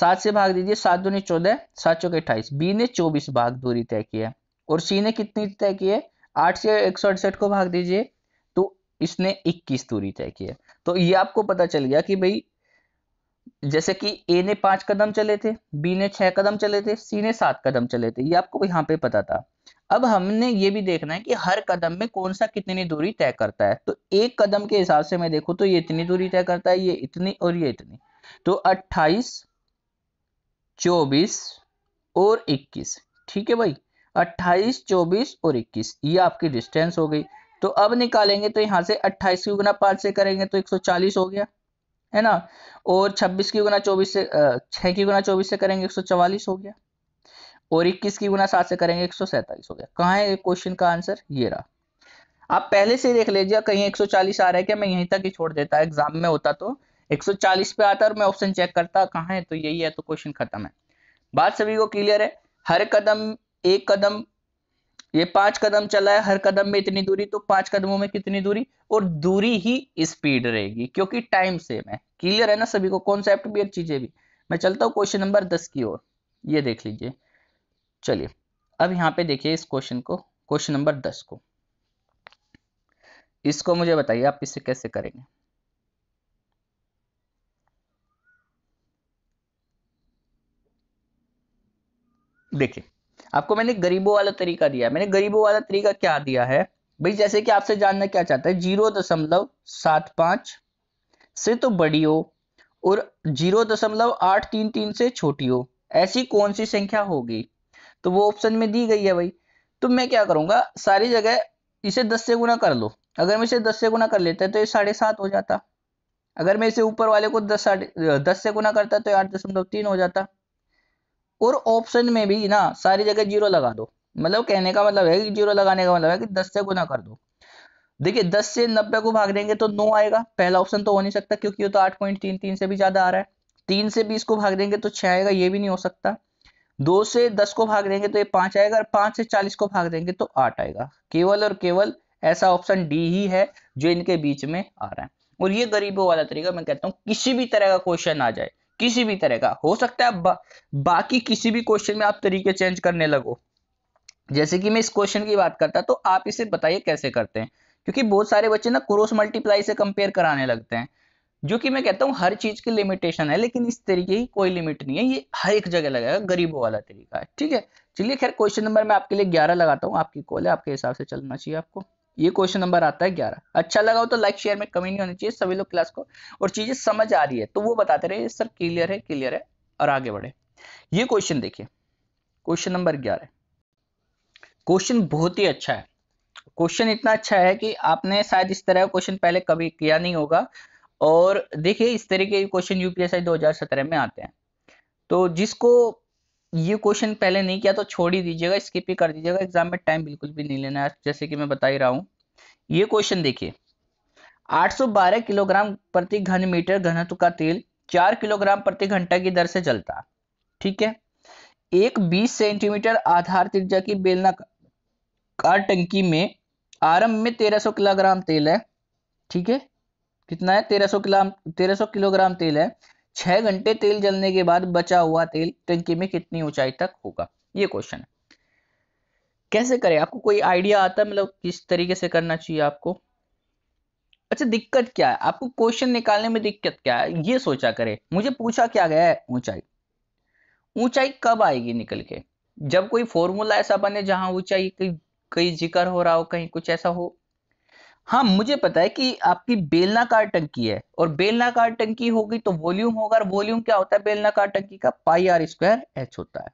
सात से भाग दीजिए सात दूनी चौदह सात चौके अट्ठाईस बी ने चौबीस भाग दूरी तय की है और सी ने कितनी तय की है आठ से एक सौ अड़सठ को भाग दीजिए तो इसने इक्कीस दूरी तय की है तो ये आपको पता चल गया कि भाई जैसे कि ए ने पांच कदम चले थे बी ने छह कदम चले थे सी ने सात कदम चले थे ये आपको यहाँ पे पता था अब हमने ये भी देखना है कि हर कदम में कौन सा कितनी दूरी तय करता है तो एक कदम के हिसाब से मैं देखूं तो ये इतनी दूरी तय करता है ये इतनी और ये इतनी तो 28, 24 और इक्कीस ठीक है भाई 28, चौबीस और इक्कीस ये आपकी डिस्टेंस हो गई तो अब निकालेंगे तो यहाँ से 28 की गुना पांच से करेंगे तो 140 हो गया है ना और 26 की गुना 24 से छह की गुना 24 से करेंगे 144 हो गया और इक्कीस की गुना सात से करेंगे एक सौ हो गया कहाँ है क्वेश्चन का आंसर ये रहा आप पहले से देख लीजिए कहीं 140 आ रहा है क्या मैं यहीं तक ही छोड़ देता एग्जाम में होता तो 140 पे आता और मैं ऑप्शन चेक करता कहाँ है तो यही है तो क्वेश्चन खत्म है बात सभी को क्लियर है हर कदम एक कदम ये पांच कदम चला है हर कदम में इतनी दूरी तो पांच कदमों में कितनी दूरी और दूरी ही स्पीड रहेगी क्योंकि टाइम सेम है क्लियर है ना सभी को कॉन्सेप्ट भी और चीजें भी मैं चलता हूँ क्वेश्चन नंबर दस की ओर ये देख लीजिए चलिए अब यहाँ पे देखिए इस क्वेश्चन को क्वेश्चन नंबर दस को इसको मुझे बताइए आप इसे कैसे करेंगे देखिए आपको मैंने गरीबों वाला तरीका दिया मैंने गरीबों वाला तरीका क्या दिया है भाई जैसे कि आपसे जानना क्या चाहता है जीरो दशमलव सात पांच से तो बड़ी हो और जीरो दशमलव आठ तीन तीन से छोटी हो ऐसी कौन सी संख्या होगी तो वो ऑप्शन में दी गई है भाई तो मैं क्या करूँगा सारी जगह इसे दस से गुना कर लो अगर मैं इसे दस से गुना कर लेता तो ये साढ़े सात हो जाता अगर मैं इसे ऊपर वाले को दस साढ़े दस से गुना करता तो आठ दशमलव तीन हो जाता और ऑप्शन में भी ना सारी जगह जीरो लगा दो मतलब कहने का मतलब है कि जीरो लगाने का मतलब है कि दस से गुना कर दो देखिए दस से नब्बे को भाग देंगे तो नो आएगा पहला ऑप्शन तो हो नहीं सकता क्योंकि ये तो आठ पॉइंट तीन तीन से भी ज्यादा आ रहा है तीन से बीस को भाग देंगे तो छह आएगा ये भी नहीं हो सकता दो से दस को भाग देंगे तो ये पांच आएगा और पांच से चालीस को भाग देंगे तो आठ आएगा केवल और केवल ऐसा ऑप्शन डी ही है जो इनके बीच में आ रहा है और ये गरीबों वाला तरीका मैं कहता हूँ किसी भी तरह का क्वेश्चन आ जाए किसी भी तरह का हो सकता है बा, बाकी किसी भी क्वेश्चन में आप तरीके चेंज करने लगो जैसे कि मैं इस क्वेश्चन की बात करता तो आप इसे बताइए कैसे करते हैं क्योंकि बहुत सारे बच्चे ना क्रोस मल्टीप्लाई से कंपेयर कराने लगते हैं जो कि मैं कहता हूँ हर चीज की लिमिटेशन है लेकिन इस तरीके की कोई लिमिट नहीं है ये हर एक जगह लगेगा गरीबों वाला तरीका है ठीक है चलिए खैर क्वेश्चन नंबर मैं आपके लिए ग्यारह लगाता हूँ आपकी कॉल है आपके हिसाब से चलना चाहिए आपको ये क्वेश्चन नंबर आता है ग्यारह अच्छा लगा हो तो लाइक शेयर में कमी नहीं होनी चाहिए सभी लोग क्लास को और चीजें समझ आ रही है तो वो बताते रहे सर क्लियर है क्लियर है और आगे बढ़े ये क्वेश्चन देखिए क्वेश्चन नंबर ग्यारह क्वेश्चन बहुत ही अच्छा है क्वेश्चन इतना अच्छा है कि आपने शायद इस तरह का क्वेश्चन पहले कभी किया नहीं होगा और देखिए इस तरीके के क्वेश्चन यूपीएसआई 2017 में आते हैं तो जिसको ये क्वेश्चन पहले नहीं किया तो छोड़ ही दीजिएगा स्किप ही कर दीजिएगा एग्जाम में टाइम बिल्कुल भी नहीं लेना है जैसे कि मैं बता ही रहा हूँ ये क्वेश्चन देखिए 812 किलोग्राम प्रति घन मीटर घनत्व का तेल 4 किलोग्राम प्रति घंटा की दर से जलता ठीक है एक 20 सेंटीमीटर आधार त्रिज्या की बेलना का टंकी में आरंभ में 1300 किलोग्राम तेल है ठीक है कितना है तेरह सौ किलो तेरह सौ किलोग्राम तेल है छह घंटे तेल जलने के बाद बचा हुआ तेल टंकी में कितनी ऊंचाई तक होगा ये क्वेश्चन है कैसे करें आपको कोई आइडिया आता है मतलब किस तरीके से करना चाहिए आपको अच्छा दिक्कत क्या है आपको क्वेश्चन निकालने में दिक्कत क्या है ये सोचा करे मुझे पूछा क्या गया है ऊंचाई ऊंचाई कब आएगी निकल के जब कोई फॉर्मूला ऐसा बने जहां ऊंचाई कहीं जिक्र हो रहा हो कहीं कुछ ऐसा हो हाँ मुझे पता है कि आपकी बेलनाकार टंकी है और बेलनाकार टंकी होगी तो वॉल्यूम होगा और वॉल्यूम क्या होता है बेलनाकार टंकी का पाई आर स्क्वायर एच होता है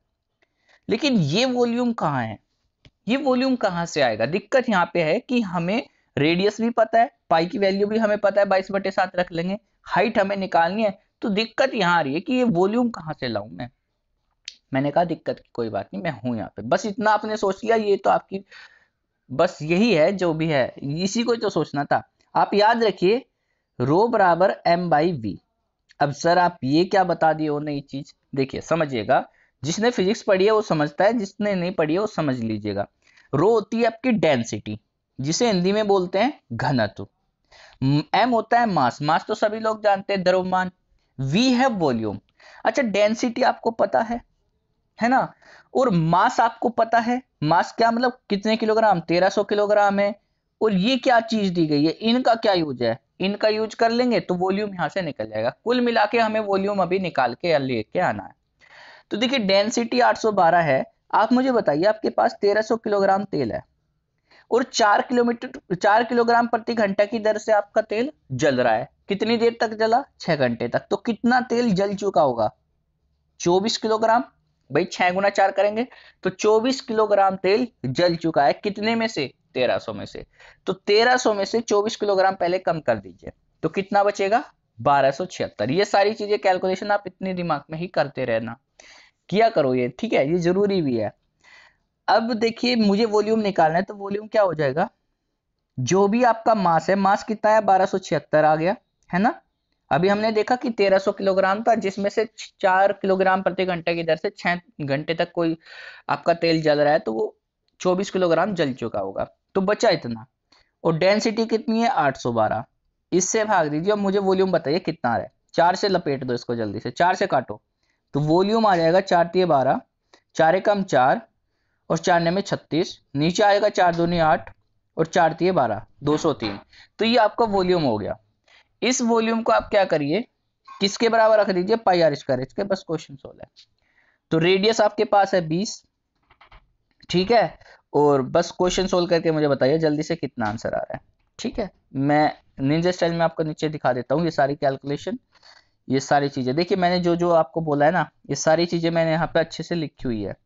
लेकिन ये वॉल्यूम कहाँ है ये वॉल्यूम कहाँ से आएगा दिक्कत यहाँ पे है कि हमें रेडियस भी पता है पाई की वैल्यू भी हमें पता है बाईस बटे सात रख लेंगे हाइट हमें निकालनी है तो दिक्कत यहाँ आ रही है कि ये वॉल्यूम कहाँ से लाऊ मैं मैंने कहा दिक्कत की कोई बात नहीं मैं हूं यहाँ पे बस इतना आपने सोच लिया ये तो आपकी बस यही है जो भी है इसी को जो सोचना था आप याद रखिए रो बराबर एम बाई वी अब सर आप ये क्या बता दिए हो नई चीज देखिए समझिएगा जिसने फिजिक्स पढ़ी है वो समझता है जिसने नहीं पढ़ी है वो समझ लीजिएगा रो होती है आपकी डेंसिटी जिसे हिंदी में बोलते हैं घनत्व एम होता है मास मास तो सभी लोग जानते हैं द्रव्यमान वी है वॉल्यूम अच्छा डेंसिटी आपको पता है है ना और मास आपको पता है मास क्या मतलब कितने किलोग्राम 1300 किलोग्राम है और ये क्या चीज दी गई है इनका क्या यूज है इनका यूज कर लेंगे तो वॉल्यूम यहाँ से निकल जाएगा कुल मिला के हमें वॉल्यूम अभी निकाल के लेके आना है तो देखिए डेंसिटी 812 है आप मुझे बताइए आपके पास 1300 किलोग्राम तेल है और चार किलोमीटर चार किलोग्राम प्रति घंटा की दर से आपका तेल जल रहा है कितनी देर तक जला छह घंटे तक तो कितना तेल जल चुका होगा चौबीस किलोग्राम भाई छह गुना चार करेंगे तो 24 किलोग्राम तेल जल चुका है कितने में से 1300 में से तो 1300 में से 24 किलोग्राम पहले कम कर दीजिए तो कितना बचेगा छिहत्तर ये सारी चीजें कैलकुलेशन आप इतने दिमाग में ही करते रहना किया करो ये ठीक है ये जरूरी भी है अब देखिए मुझे वॉल्यूम निकालना है तो वॉल्यूम क्या हो जाएगा जो भी आपका मास है मास कितना है बारह आ गया है ना अभी हमने देखा कि 1300 किलोग्राम था जिसमें से चार किलोग्राम प्रति घंटे की दर से छह घंटे तक कोई आपका तेल जल रहा है तो वो 24 किलोग्राम जल चुका होगा तो बचा इतना और डेंसिटी कितनी है 812 इससे भाग दीजिए और मुझे वॉल्यूम बताइए कितना आ रहा है चार से लपेट दो इसको जल्दी से चार से काटो तो वॉल्यूम आ जाएगा चार तीय बारह चार कम चार और चारने में छत्तीस नीचे आएगा चार दूनी आठ और चार तीय बारह दो सौ तीन तो ये आपका वॉल्यूम हो गया इस वॉल्यूम को आप क्या करिए किसके बराबर रख दीजिए पाई आर स्क्वायर इसके बस क्वेश्चन सोल्व है तो रेडियस आपके पास है बीस ठीक है और बस क्वेश्चन सोल्व करके मुझे बताइए जल्दी से कितना आंसर आ रहा है ठीक है मैं निंजा स्टाइल में आपको नीचे दिखा देता हूँ ये सारी कैलकुलेशन ये सारी चीज़ें देखिए मैंने जो जो आपको बोला है ना ये सारी चीज़ें मैंने यहाँ पे अच्छे से लिखी हुई है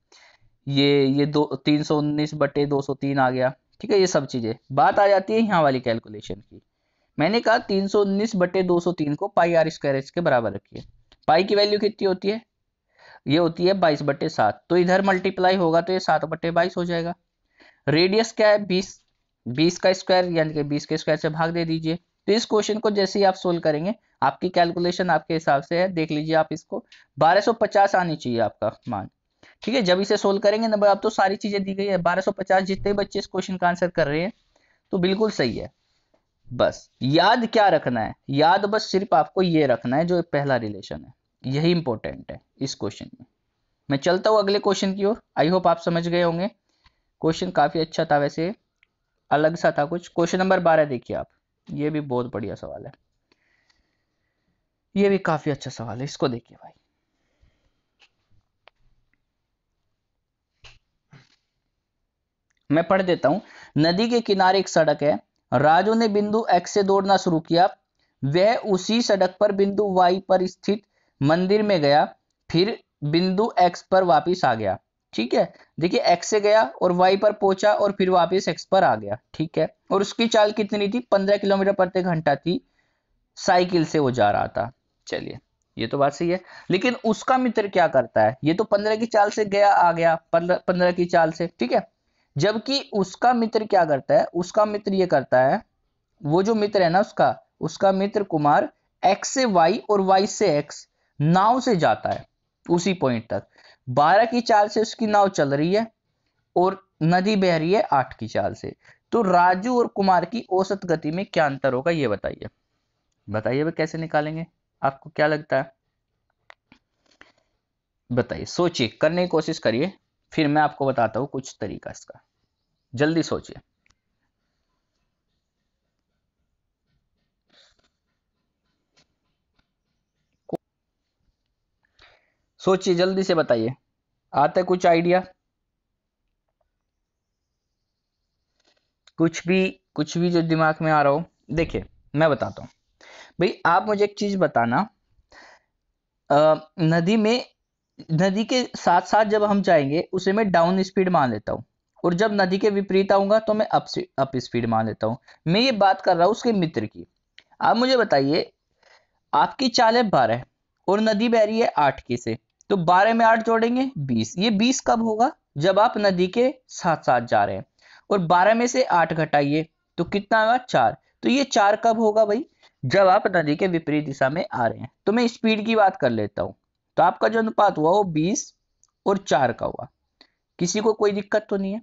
ये ये दो तीन सौ उन्नीस बटे दो सौ तीन आ गया ठीक है ये सब चीज़ें बात आ जाती है यहाँ वाली कैलकुलेशन की मैंने कहा तीन सौ उन्नीस बटे दो सौ तीन को पाई आर स्क्वायर एच के बराबर रखिए पाई की वैल्यू कितनी होती है ये होती है बाईस बटे सात तो इधर मल्टीप्लाई होगा तो ये सात बटे बाईस हो जाएगा रेडियस क्या है बीस बीस का स्क्वायर यानी कि बीस के स्क्वायर से भाग दे दीजिए तो इस क्वेश्चन को जैसे ही आप सोल्व करेंगे आपकी कैलकुलेशन आपके हिसाब से है देख लीजिए आप इसको पचास आनी चाहिए आपका मान ठीक है जब इसे सोल्व करेंगे नंबर आप तो सारी चीजें दी गई है पचास जितने बच्चे इस क्वेश्चन का आंसर कर रहे हैं तो बिल्कुल सही है बस याद क्या रखना है याद बस सिर्फ आपको ये रखना है जो पहला रिलेशन है यही इंपॉर्टेंट है इस क्वेश्चन में मैं चलता हूँ अगले क्वेश्चन की ओर आई होप आप समझ गए होंगे क्वेश्चन काफ़ी अच्छा था वैसे अलग सा था कुछ क्वेश्चन नंबर बारह देखिए आप ये भी बहुत बढ़िया सवाल है ये भी काफ़ी अच्छा सवाल है इसको देखिए भाई मैं पढ़ देता हूं नदी के किनारे एक सड़क है राजू ने बिंदु एक्स से दौड़ना शुरू किया वह उसी सड़क पर बिंदु वाई पर स्थित मंदिर में गया फिर बिंदु एक्स पर वापस आ गया ठीक है देखिए एक्स से गया और वाई पर पहुंचा और फिर वापस एक्स पर आ गया ठीक है और उसकी चाल कितनी थी पंद्रह किलोमीटर प्रति घंटा थी साइकिल से वो जा रहा था चलिए ये तो बात सही है लेकिन उसका मित्र क्या करता है ये तो पंद्रह की चाल से गया आ गया पंद्रह की चाल से ठीक है जबकि उसका मित्र क्या करता है उसका मित्र ये करता है वो जो मित्र है ना उसका उसका मित्र कुमार एक्स से वाई और वाई से एक्स नाव से जाता है उसी पॉइंट तक बारह की चाल से उसकी नाव चल रही है और नदी बह रही है आठ की चाल से तो राजू और कुमार की औसत गति में क्या अंतर होगा ये बताइए बताइए वे कैसे निकालेंगे आपको क्या लगता है बताइए सोचिए करने की कोशिश करिए फिर मैं आपको बताता हूं कुछ तरीका इसका जल्दी सोचिए सोचिए जल्दी से बताइए आता है कुछ आइडिया कुछ भी कुछ भी जो दिमाग में आ रहा हो देखिए मैं बताता हूं भाई आप मुझे एक चीज बताना आ, नदी में नदी के साथ साथ जब हम जाएंगे उसे मैं डाउन स्पीड मान लेता हूं और जब नदी के विपरीत आऊंगा तो मैं अप अप स्पीड मान लेता हूँ मैं ये बात कर रहा हूँ उसके मित्र की आप मुझे बताइए आपकी चाल है बारह और नदी बह रही है आठ की से तो बारह में आठ जोड़ेंगे बीस ये बीस कब होगा जब आप नदी के साथ साथ जा रहे हैं और बारह में से आठ घटाइए तो कितना होगा चार तो ये चार कब होगा भाई जब आप नदी के विपरीत दिशा में आ रहे हैं तो मैं स्पीड की बात कर लेता हूँ तो आपका जो अनुपात हुआ वो बीस और चार का हुआ किसी को कोई दिक्कत तो नहीं है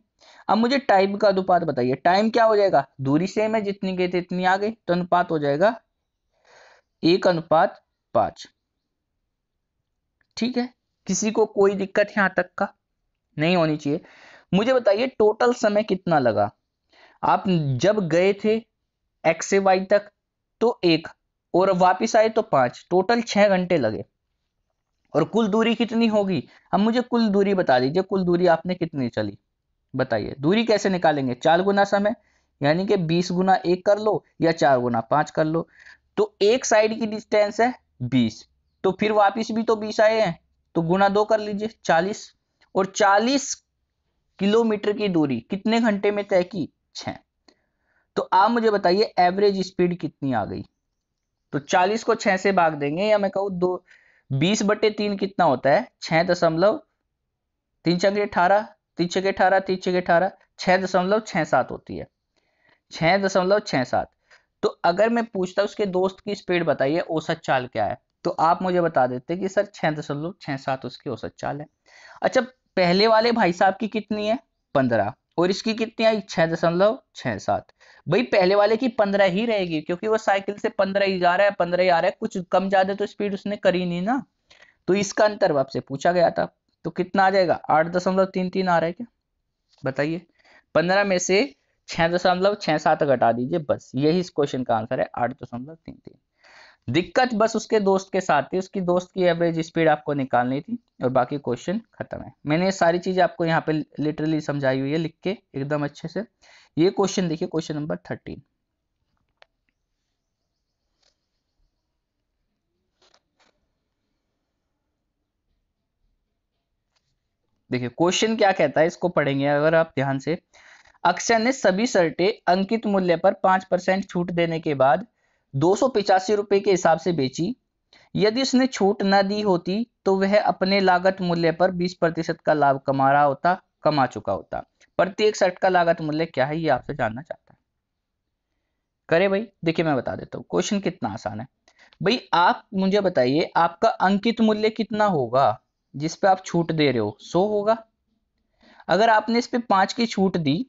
अब मुझे टाइम का अनुपात बताइए टाइम क्या हो जाएगा दूरी सेम है जितनी गई थी इतनी आ गई तो अनुपात हो जाएगा एक अनुपात पांच ठीक है किसी को कोई दिक्कत यहां तक का नहीं होनी चाहिए मुझे बताइए टोटल समय कितना लगा आप जब गए थे एक्स से वाई तक तो एक और वापस आए तो पांच टोटल छह घंटे लगे और कुल दूरी कितनी होगी अब मुझे कुल दूरी बता दीजिए कुल दूरी आपने कितनी चली बताइए दूरी कैसे निकालेंगे चार गुना समय यानी कि बीस गुना एक कर लो या चार गुना पांच कर लो तो एक साइड की डिस्टेंस है बीस तो फिर वापिस भी तो बीस आए हैं तो गुना दो कर लीजिए चालीस और चालीस किलोमीटर की दूरी कितने घंटे में तय की छ तो आप मुझे बताइए एवरेज स्पीड कितनी आ गई तो चालीस को छह से भाग देंगे या मैं कहूँ दो बीस बटे तीन कितना होता है छह दशमलव तीन चंगे अठारह तीस छः अठारह तीस छः अठारह छः दशमलव छः सात होती है छः दशमलव छः सात तो अगर मैं पूछता उसके दोस्त की स्पीड बताइए औसत चाल क्या है तो आप मुझे बता देते कि सर छः दशमलव छः सात उसकी औसत चाल है अच्छा पहले वाले भाई साहब की कितनी है पंद्रह और इसकी कितनी आई छः दशमलव छः सात भाई पहले वाले की पंद्रह ही रहेगी क्योंकि वो साइकिल से पंद्रह ही जा रहा है पंद्रह ही आ रहा है कुछ कम ज्यादा तो स्पीड उसने करी नहीं ना तो इसका अंतर आपसे पूछा गया था तो कितना आ जाएगा आठ दशमलव तीन तीन आ रहा है क्या बताइए पंद्रह में से छह दशमलव छह सात घटा दीजिए बस यही इस क्वेश्चन का आंसर है आठ दशमलव तीन तीन दिक्कत बस उसके दोस्त के साथ थी उसकी दोस्त की एवरेज स्पीड आपको निकालनी थी और बाकी क्वेश्चन खत्म है मैंने सारी चीजें आपको यहाँ पे लिटरली समझाई हुई है लिख के एकदम अच्छे से ये क्वेश्चन देखिए क्वेश्चन नंबर थर्टीन देखिए क्वेश्चन क्या कहता है इसको पढ़ेंगे अगर आप ध्यान से अक्षय ने सभी शर्टें अंकित मूल्य पर पांच परसेंट छूट देने के बाद दो रुपए के हिसाब से बेची यदि उसने छूट न दी होती तो वह अपने लागत मूल्य पर 20 प्रतिशत का लाभ कमा रहा होता कमा चुका होता प्रत्येक शर्ट का लागत मूल्य क्या है ये आपसे जानना चाहता है करे भाई देखिए मैं बता देता हूँ क्वेश्चन कितना आसान है भाई आप मुझे बताइए आपका अंकित मूल्य कितना होगा जिस पे आप छूट दे रहे हो सो होगा अगर आपने इस पे पांच की छूट दी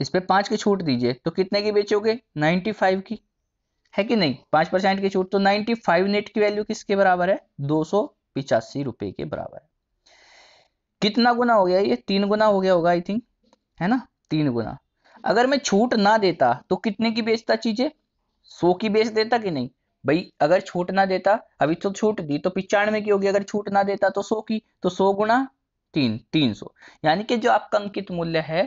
इस पे पांच की छूट दीजिए तो कितने की बेचोगे नाइन्टी फाइव की है कि नहीं पांच परसेंट की छूट तो नाइन्टी फाइव नेट की वैल्यू किसके बराबर है दो सौ पिचासी रुपए के बराबर है कितना गुना हो गया ये तीन गुना हो गया होगा आई थिंक है ना तीन गुना अगर मैं छूट ना देता तो कितने की बेचता चीजें सो की बेच देता कि नहीं भाई अगर छूट ना देता अभी तो छूट दी तो पिचानवे की होगी अगर छूट ना देता तो सो की तो सौ गुणा तीन तीन सौ यानी कि जो आपका अंकित मूल्य है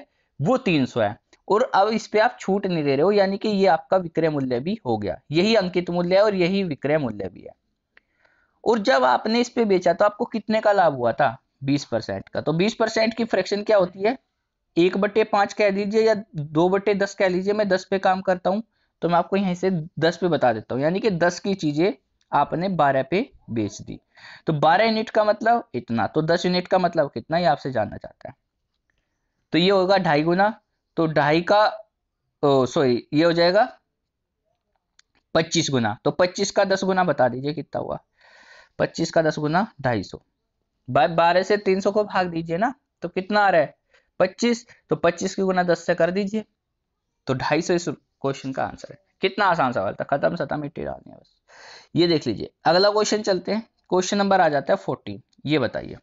वो तीन सौ है और अब इस पे आप छूट नहीं दे रहे हो यानी कि ये आपका विक्रय मूल्य भी हो गया यही अंकित मूल्य है और यही विक्रय मूल्य भी है और जब आपने इस पे बेचा तो आपको कितने का लाभ हुआ था बीस परसेंट का तो बीस परसेंट की फ्रैक्शन क्या होती है एक बटे पांच कह दीजिए या दो बटे दस कह लीजिए मैं दस पे काम करता हूँ तो मैं आपको यहीं से दस पे बता देता हूँ यानी कि दस की चीजें आपने बारह पे बेच दी तो बारह यूनिट का मतलब इतना तो दस यूनिट का मतलब कितना ये आपसे जानना चाहता है तो ये होगा ढाई गुना तो ढाई का सॉरी ये हो जाएगा पच्चीस गुना तो पच्चीस का दस गुना बता दीजिए कितना हुआ पच्चीस का दस गुना ढाई सौ भाई बारह से तीन सौ को भाग दीजिए ना तो कितना आ रहा है पच्चीस तो पच्चीस की गुना दस से कर दीजिए तो ढाई सौ क्वेश्चन का आंसर है कितना आसान सवाल था खत्म सता मिट्टी डालनी है बस ये देख लीजिए अगला क्वेश्चन चलते हैं क्वेश्चन नंबर आ जाता है फोर्टीन ये बताइए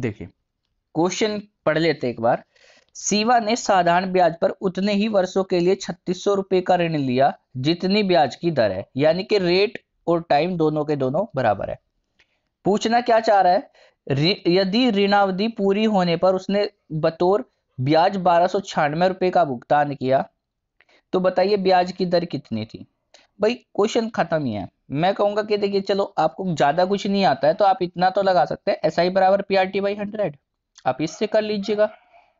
देखिए क्वेश्चन पढ़ लेते एक बार सीवा ने साधारण ब्याज पर उतने ही वर्षों के लिए छत्तीस सौ रुपये का ऋण लिया जितनी ब्याज की दर है यानी कि रेट और टाइम दोनों के दोनों बराबर है पूछना क्या चाह रहा है यदि ऋणावधि पूरी होने पर उसने बतौर ब्याज बारह सौ छियानवे रुपए का भुगतान किया तो बताइए ब्याज की दर कितनी थी भाई क्वेश्चन खत्म ही है मैं कहूंगा कि देखिए चलो आपको ज्यादा कुछ नहीं आता है तो आप इतना तो लगा सकते हैं एस आई बराबर P R T by hundred आप इससे कर लीजिएगा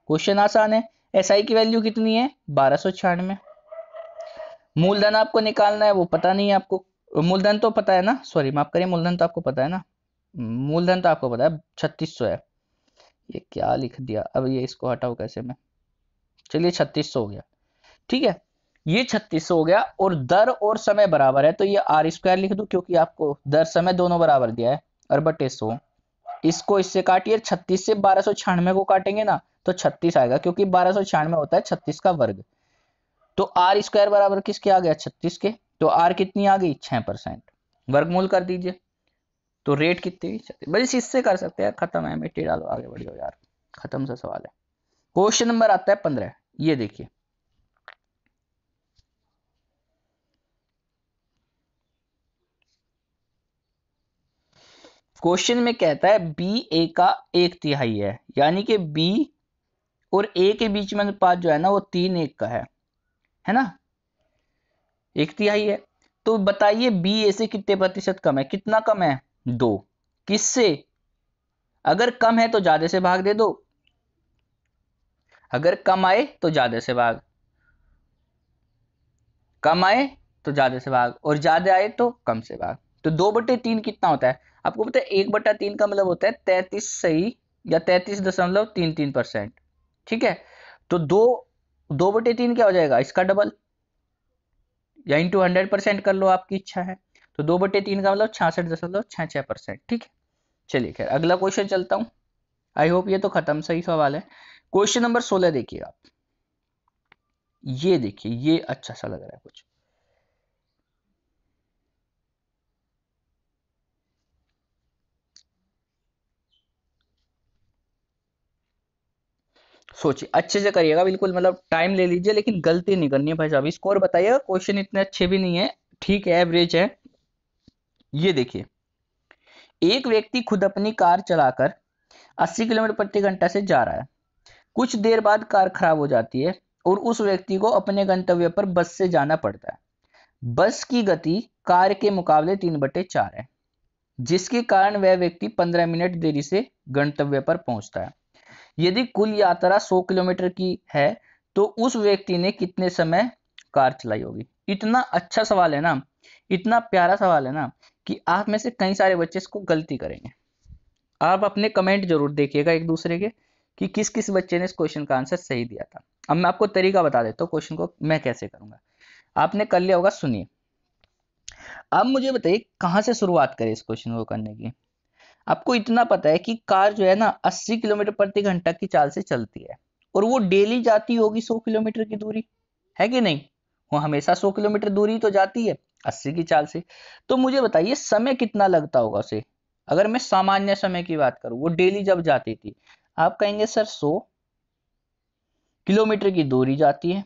क्वेश्चन आसान है एस SI की वैल्यू कितनी है बारह सौ छियानवे मूलधन आपको निकालना है वो पता नहीं है आपको मूलधन तो पता है ना सॉरी माफ करिए मूलधन तो आपको पता है ना मूलधन तो आपको पता है छत्तीस सौ है ये क्या लिख दिया अब ये इसको हटाओ कैसे मैं चलिए छत्तीस सौ हो गया ठीक है ये छत्तीस हो गया और दर और समय बराबर है तो ये आर स्क्वायर लिख दो क्योंकि आपको दर समय दोनों बराबर दिया है और बटे सौ इसको इससे काटिए छत्तीस से बारह छियानवे को काटेंगे ना तो छत्तीस आएगा क्योंकि बारह छियानवे होता है छत्तीस का वर्ग तो आर स्क्वायर बराबर किसके आ गया छत्तीस के तो आर कितनी आ गई छह परसेंट वर्गमूल कर दीजिए तो रेट कितनी बस इससे कर सकते हैं खत्म है मिट्टी डालो आगे बढ़ियो यार खत्म सा सवाल है क्वेश्चन नंबर आता है पंद्रह ये देखिए क्वेश्चन में कहता है बी ए का एक तिहाई है यानी कि बी और ए के बीच में अनुपात जो है ना वो तीन एक का है है ना एक तिहाई है तो बताइए बी ए से कितने प्रतिशत कम है कितना कम है दो किससे अगर कम है तो ज्यादा से भाग दे दो अगर कम आए तो ज्यादा से भाग कम आए तो ज्यादा से भाग और ज्यादा आए तो कम से भाग तो दो बटे तीन कितना होता है आपको पता है एक बटा तीन का मतलब होता है तैतीस सही या तैतीस दशमलव तीन तीन परसेंट ठीक है तो दो दो बटे तीन क्या हो जाएगा इसका डबल या इंटू हंड्रेड परसेंट कर लो आपकी इच्छा है तो दो बटे तीन का मतलब छियासठ दशमलव छः छः परसेंट ठीक है चलिए खैर अगला क्वेश्चन चलता हूँ आई होप ये तो खत्म सही सवाल है क्वेश्चन नंबर सोलह देखिए आप ये देखिए ये अच्छा सा लग रहा है कुछ सोचिए अच्छे से करिएगा बिल्कुल मतलब टाइम ले लीजिए लेकिन गलती नहीं करनी है भाई साहब स्कोर बताइएगा क्वेश्चन इतने अच्छे भी नहीं है ठीक है एवरेज है ये देखिए एक व्यक्ति खुद अपनी कार चलाकर 80 किलोमीटर प्रति घंटा से जा रहा है कुछ देर बाद कार खराब हो जाती है और उस व्यक्ति को अपने गंतव्य पर बस से जाना पड़ता है बस की गति कार के मुकाबले तीन बटे चार है जिसके कारण वह व्यक्ति पंद्रह मिनट देरी से गंतव्य पर पहुंचता है यदि कुल यात्रा 100 किलोमीटर की है तो उस व्यक्ति ने कितने समय कार चलाई होगी इतना अच्छा सवाल है ना इतना प्यारा सवाल है ना कि आप में से कई सारे बच्चे इसको गलती करेंगे आप अपने कमेंट जरूर देखिएगा एक दूसरे के कि किस किस बच्चे ने इस क्वेश्चन का आंसर सही दिया था अब मैं आपको तरीका बता देता हूँ क्वेश्चन को मैं कैसे करूंगा आपने कर लिया होगा सुनिए अब मुझे बताइए कहाँ से शुरुआत करें इस क्वेश्चन को करने की आपको इतना पता है कि कार जो है ना 80 किलोमीटर प्रति घंटा की चाल से चलती है और वो डेली जाती होगी 100 किलोमीटर की दूरी है कि नहीं वो हमेशा 100 किलोमीटर दूरी तो जाती है 80 की चाल से तो मुझे बताइए समय कितना लगता होगा उसे अगर मैं सामान्य समय की बात करूं वो डेली जब जाती थी आप कहेंगे सर 100 किलोमीटर की दूरी जाती है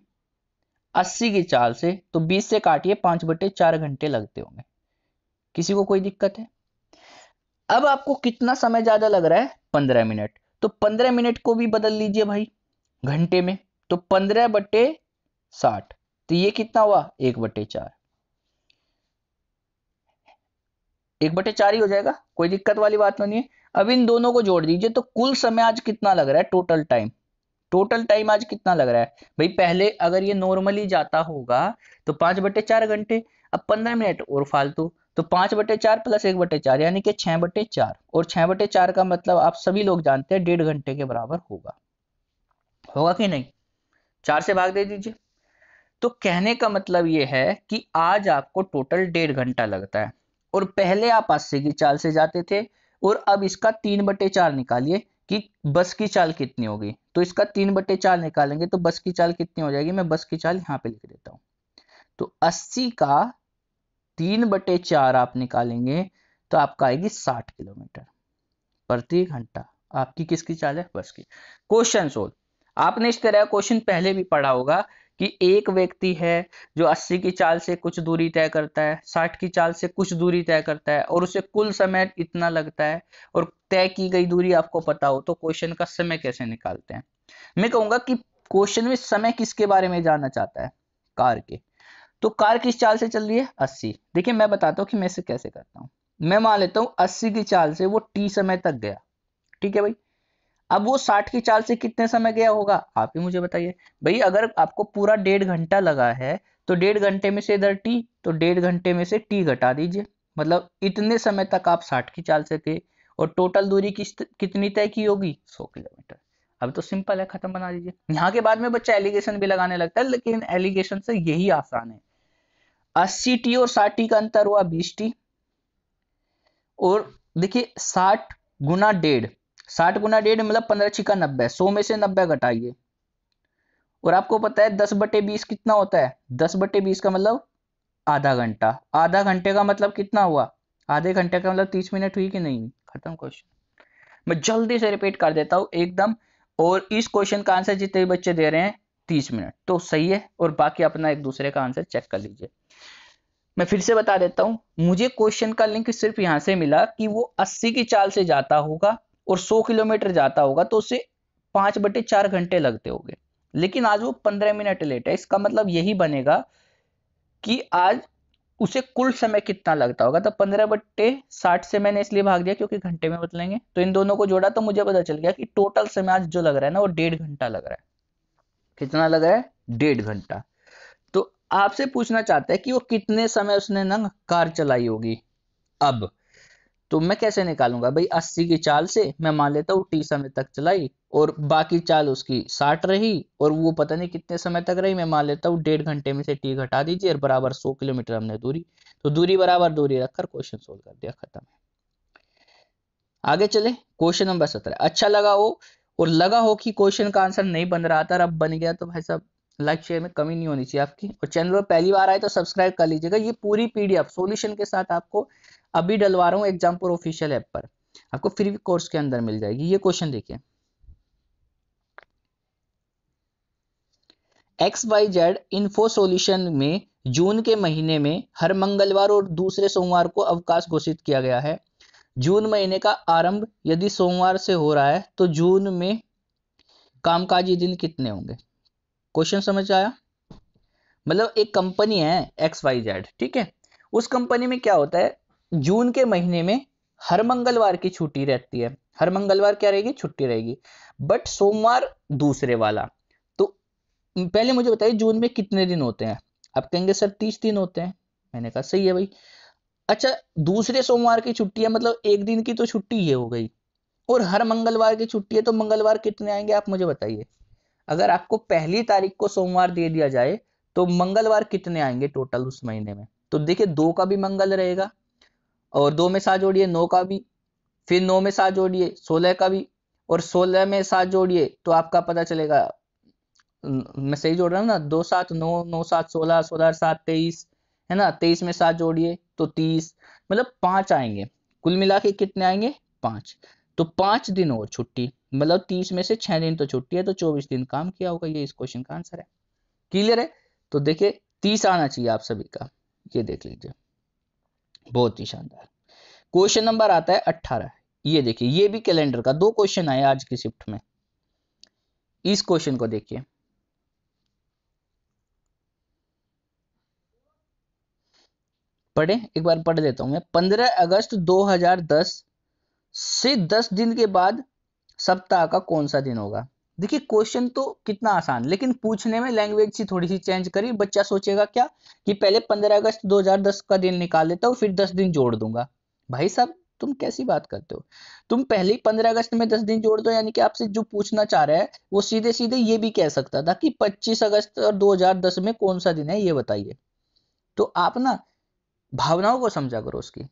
80 की चाल से तो 20 से काटिए पांच बटे चार घंटे लगते होंगे किसी को कोई दिक्कत है अब आपको कितना समय ज्यादा लग रहा है पंद्रह मिनट तो पंद्रह मिनट को भी बदल लीजिए भाई घंटे में तो पंद्रह बटे साठ तो ये कितना हुआ एक बटे चार एक बटे चार ही हो जाएगा कोई दिक्कत वाली बात तो नहीं है अब इन दोनों को जोड़ दीजिए तो कुल समय आज कितना लग रहा है टोटल टाइम टोटल टाइम आज कितना लग रहा है भाई पहले अगर ये नॉर्मली जाता होगा तो पांच बटे चार घंटे अब पंद्रह मिनट और फालतू तो पांच बटे चार प्लस एक बटे चार यानी कि छह बटे चार और छह बटे चार का मतलब आप सभी लोग जानते हैं डेढ़ घंटे के बराबर होगा होगा कि नहीं चार से भाग दे दीजिए तो कहने का मतलब ये है कि आज आपको टोटल डेढ़ घंटा लगता है और पहले आप अस्सी की चाल से जाते थे और अब इसका तीन बटे चार निकालिए कि बस की चाल कितनी होगी तो इसका तीन बटे चार निकालेंगे तो बस की चाल कितनी हो जाएगी मैं बस की चाल यहाँ पे लिख देता हूँ तो 80 का तीन बटे चार आप निकालेंगे तो आपका आएगी साठ किलोमीटर प्रति घंटा आपकी किसकी चाल है बस की क्वेश्चन सोल्व आपने इस तरह क्वेश्चन पहले भी पढ़ा होगा कि एक व्यक्ति है जो 80 की चाल से कुछ दूरी तय करता है 60 की चाल से कुछ दूरी तय करता है और उसे कुल समय इतना लगता है और तय की गई दूरी आपको पता हो तो क्वेश्चन का समय कैसे निकालते हैं मैं कहूंगा कि क्वेश्चन में समय किसके बारे में जाना चाहता है कार के तो कार किस चाल से चल रही है अस्सी देखिए मैं बताता हूँ कि मैं इसे कैसे करता हूँ मैं मान लेता हूँ अस्सी की चाल से वो टी समय तक गया ठीक है भाई अब वो साठ की चाल से कितने समय गया होगा आप ही मुझे बताइए भाई अगर आपको पूरा डेढ़ घंटा लगा है तो डेढ़ घंटे में से इधर टी तो डेढ़ घंटे में से टी घटा दीजिए मतलब इतने समय तक आप साठ की चाल से थे और टोटल दूरी किस कितनी तय की होगी सौ किलोमीटर अब तो सिंपल है खत्म बना दीजिए यहाँ के बाद में बच्चा एलिगेशन भी लगाने लगता है लेकिन एलिगेशन से यही आसान है अस्सी टी और साठ टी का अंतर हुआ बीस टी और देखिए साठ गुना डेढ़ साठ गुना डेढ़ मतलब पंद्रह छिका नब्बे सौ में से नब्बे घटाइए और आपको पता है दस बटे बीस कितना होता है दस बटे बीस का मतलब आधा घंटा आधा घंटे का मतलब कितना हुआ आधे घंटे का मतलब तीस मिनट हुई कि नहीं खत्म क्वेश्चन मैं जल्दी से रिपीट कर देता हूँ एकदम और इस क्वेश्चन का आंसर जितने बच्चे दे रहे हैं तीस मिनट तो सही है और बाकी अपना एक दूसरे का आंसर चेक कर लीजिए मैं फिर से बता देता हूं मुझे क्वेश्चन का लिंक सिर्फ यहां से मिला कि वो 80 की चाल से जाता होगा और 100 किलोमीटर जाता होगा तो उसे पांच बटे चार घंटे लगते होंगे लेकिन आज वो पंद्रह मिनट लेट है इसका मतलब यही बनेगा कि आज उसे कुल समय कितना लगता होगा तो पंद्रह बट्टे साठ से मैंने इसलिए भाग दिया क्योंकि घंटे में बदलेंगे तो इन दोनों को जोड़ा तो मुझे पता चल गया कि टोटल समय आज जो लग रहा है ना वो डेढ़ घंटा लग रहा है कितना लग रहा है डेढ़ घंटा आपसे पूछना चाहता है कि वो कितने समय उसने नंग कार चलाई होगी अब तो मैं कैसे निकालूंगा भाई अस्सी की चाल से मैं मान लेता हूँ टी समय तक चलाई और बाकी चाल उसकी साठ रही और वो पता नहीं कितने समय तक रही मैं मान लेता हूँ डेढ़ घंटे में से टी घटा दीजिए और बराबर सौ किलोमीटर हमने दूरी तो दूरी बराबर दूरी रखकर क्वेश्चन सोल्व कर दिया खत्म आगे चले क्वेश्चन नंबर सत्रह अच्छा लगा हो और लगा हो कि क्वेश्चन का आंसर नहीं बन रहा था अब बन गया तो भाई साहब लाइक शेयर में कमी नहीं होनी चाहिए आपकी और चैनल पर पहली बार आए तो सब्सक्राइब कर लीजिएगा ये पूरी पीडीएफ सोल्यूशन के साथ आपको अभी डलवा रहा हूँ एग्जामपुर ऑफिशियल ऐप पर आपको फ्री कोर्स के अंदर मिल जाएगी ये क्वेश्चन देखिए X Y Z info solution में जून के महीने में हर मंगलवार और दूसरे सोमवार को अवकाश घोषित किया गया है जून महीने का आरंभ यदि सोमवार से हो रहा है तो जून में कामकाजी दिन कितने होंगे क्वेश्चन समझ आया मतलब एक कंपनी है एक्स वाई जेड ठीक है उस कंपनी में क्या होता है जून के महीने में हर मंगलवार की छुट्टी रहती है हर मंगलवार क्या रहेगी छुट्टी रहेगी बट सोमवार दूसरे वाला तो पहले मुझे बताइए जून में कितने दिन होते हैं आप कहेंगे सर तीस दिन होते हैं मैंने कहा सही है भाई अच्छा दूसरे सोमवार की छुट्टी है मतलब एक दिन की तो छुट्टी ये हो गई और हर मंगलवार की छुट्टी है तो मंगलवार कितने आएंगे आप मुझे बताइए अगर आपको पहली तारीख को सोमवार दे दिया जाए तो मंगलवार कितने आएंगे टोटल उस महीने में तो देखिए दो का भी मंगल रहेगा और दो में सात जोड़िए नौ का भी फिर नौ में सात जोड़िए सोलह का भी और सोलह में सात जोड़िए तो आपका पता चलेगा मैं सही जोड़ रहा हूँ ना दो सात नौ नौ सात सोलह सोलह सात तेईस है ना तेईस में सात जोड़िए तो तीस मतलब पांच आएंगे कुल मिला के कितने आएंगे पांच तो पांच दिन और छुट्टी मतलब तीस में से छह दिन तो छुट्टी है तो चौबीस दिन काम किया होगा ये इस क्वेश्चन का आंसर है क्लियर है तो देखिए तीस आना चाहिए आप सभी का ये देख लीजिए बहुत ही शानदार क्वेश्चन नंबर आता है अट्ठारह ये देखिए ये भी कैलेंडर का दो क्वेश्चन आए आज की शिफ्ट में इस क्वेश्चन को देखिए पढ़े एक बार पढ़ देता हूं मैं पंद्रह अगस्त 2010 से दस दिन के बाद सप्ताह का कौन सा दिन होगा देखिए क्वेश्चन तो कितना आसान लेकिन पूछने में लैंग्वेज सी थोड़ी सी चेंज करी बच्चा सोचेगा क्या कि पहले 15 अगस्त 2010 का दिन निकाल लेता हूँ फिर 10 दिन जोड़ दूंगा भाई साहब तुम कैसी बात करते हो तुम पहले ही पंद्रह अगस्त में 10 दिन जोड़ दो यानी कि आपसे जो पूछना चाह रहा है वो सीधे सीधे ये भी कह सकता था कि पच्चीस अगस्त और दस में कौन सा दिन है ये बताइए तो आप ना भावनाओं को समझा करो उसकी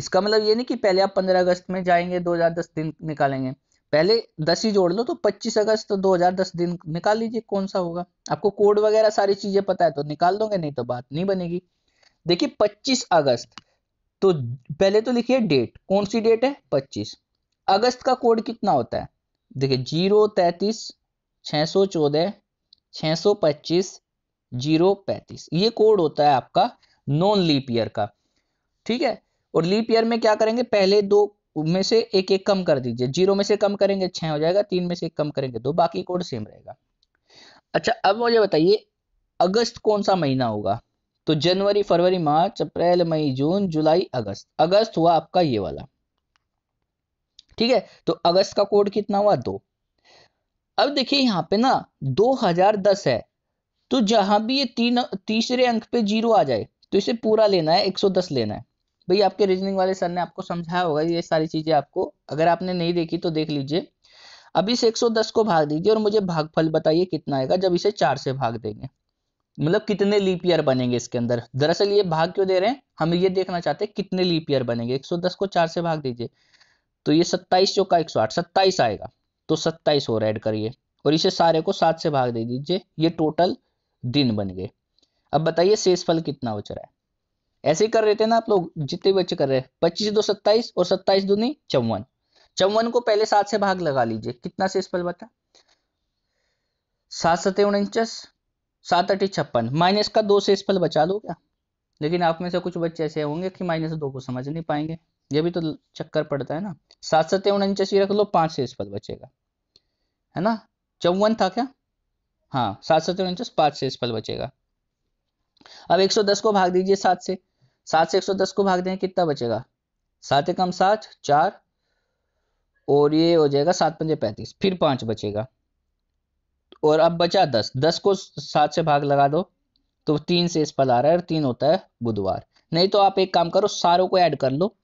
इसका मतलब ये नहीं कि पहले आप 15 अगस्त में जाएंगे 2010 दिन निकालेंगे पहले 10 ही जोड़ लो तो 25 अगस्त 2010 दिन निकाल लीजिए कौन सा होगा आपको कोड वगैरह सारी चीजें पता है तो निकाल दोगे नहीं तो बात नहीं बनेगी देखिए 25 अगस्त तो पहले तो लिखिए डेट कौन सी डेट है 25 अगस्त का कोड कितना होता है देखिए जीरो तैतीस छह सौ चौदह पच्चीस जीरो पैंतीस ये कोड होता है आपका नॉन लीप ईयर का ठीक है और लीप ईयर में क्या करेंगे पहले दो में से एक एक कम कर दीजिए जीरो में से कम करेंगे छह हो जाएगा तीन में से एक कम करेंगे दो तो बाकी कोड सेम रहेगा अच्छा अब मुझे बताइए अगस्त कौन सा महीना होगा तो जनवरी फरवरी मार्च अप्रैल मई जून जुलाई अगस्त अगस्त हुआ आपका ये वाला ठीक है तो अगस्त का कोड कितना हुआ दो अब देखिए यहाँ पे ना 2010 है तो जहां भी ये तीन तीसरे अंक पे जीरो आ जाए तो इसे पूरा लेना है 110 लेना है भाई आपके रीजनिंग वाले सर ने आपको समझाया होगा ये सारी चीजें आपको अगर आपने नहीं देखी तो देख लीजिए अब इस 110 को भाग दीजिए और मुझे भागफल बताइए कितना आएगा जब इसे चार से भाग देंगे मतलब कितने लीप ईयर बनेंगे इसके अंदर दरअसल ये भाग क्यों दे रहे हैं हम ये देखना चाहते हैं कितने लीप ईयर बनेंगे 110 को चार से भाग दीजिए तो ये 27 जो का 108 सत्ताईस आएगा तो 27 और ऐड करिए और इसे सारे को सात से भाग दे दीजिए ये टोटल दिन बन गए अब बताइए शेषफल कितना उचरा रहा है ऐसे ही कर रहे थे ना आप लोग जितने बच्चे कर रहे हैं पच्चीस दो सत्ताईस और सत्ताईस दूनी चौवन चौवन को पहले सात से भाग लगा लीजिए कितना से इस बता सात सत्य उनचास सात अठी छप्पन माइनस का दो से इस बचा लो क्या लेकिन आप में से कुछ बच्चे ऐसे होंगे कि माइनस दो को समझ नहीं पाएंगे ये भी तो चक्कर पड़ता है ना सात सत्य उनचासी रख लो पांच से इस बचेगा है ना चौवन था क्या हाँ सात सत्य उनचास पांच से इस बचेगा अब दस को भाग दीजिए सात से सात से एक सौ दस को भाग दें कितना बचेगा सात एकम सात चार और ये हो जाएगा सात पंजे पैंतीस फिर पांच बचेगा और अब बचा दस दस को सात से भाग लगा दो तो तीन से इस पर आ रहा है और तीन होता है बुधवार नहीं तो आप एक काम करो सारों को ऐड कर लो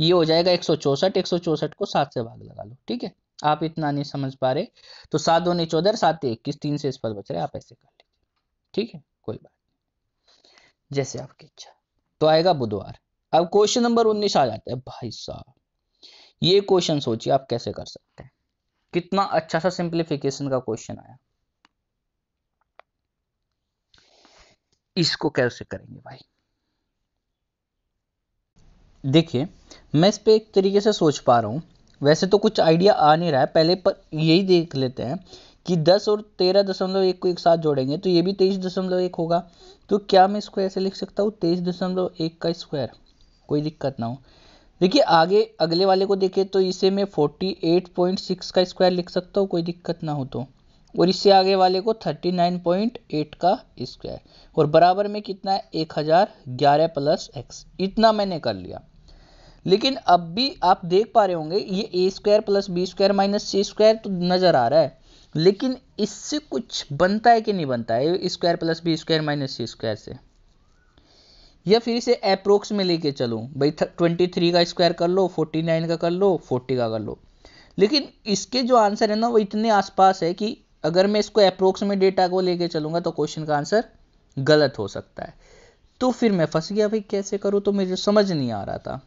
ये हो जाएगा एक सौ चौसठ एक सौ चौसठ को सात से भाग लगा लो ठीक है आप इतना नहीं समझ पा रहे तो सात दो चौदह सात इक्कीस तीन से इस पर बच रहे आप ऐसे कर लीजिए ठीक है कोई बात नहीं जैसे आपकी इच्छा तो आएगा बुधवार अब क्वेश्चन नंबर उन्नीस आ जाता है भाई साहब ये क्वेश्चन सोचिए आप कैसे कर सकते हैं कितना अच्छा सा सिंप्लीफिकेशन का क्वेश्चन आया इसको कैसे करेंगे भाई देखिए मैं इस पर एक तरीके से सोच पा रहा हूं वैसे तो कुछ आइडिया आ नहीं रहा है पहले पर यही देख लेते हैं कि दस और तेरह दशमलव एक को एक साथ जोड़ेंगे तो ये भी तेईस दशमलव एक होगा तो क्या मैं इसको ऐसे लिख सकता हूँ तेईस दशमलव एक का स्क्वायर कोई दिक्कत ना हो देखिए आगे अगले वाले को देखें तो इसे मैं फोर्टी एट पॉइंट सिक्स का स्क्वायर लिख सकता हूँ कोई दिक्कत ना हो तो और इससे आगे वाले को थर्टी नाइन पॉइंट एट का स्क्वायर और बराबर में कितना है एक हज़ार ग्यारह प्लस एक्स इतना मैंने कर लिया लेकिन अब भी आप देख पा रहे होंगे ये A square plus B square minus C square तो नज़र आ रहा है लेकिन इससे कुछ बनता है कि नहीं बनता है square plus B square minus C square से या फिर इसे अप्रोक्स में लेके चलो भाई ट्वेंटी थ्री का स्क्वायर कर लो फोर्टी नाइन का कर लो फोर्टी का कर लो लेकिन इसके जो आंसर है ना वो इतने आसपास है कि अगर मैं इसको अप्रोक्स में डेटा को लेके चलूंगा तो क्वेश्चन का आंसर गलत हो सकता है तो फिर मैं फंस गया भाई कैसे करूँ तो मुझे समझ नहीं आ रहा था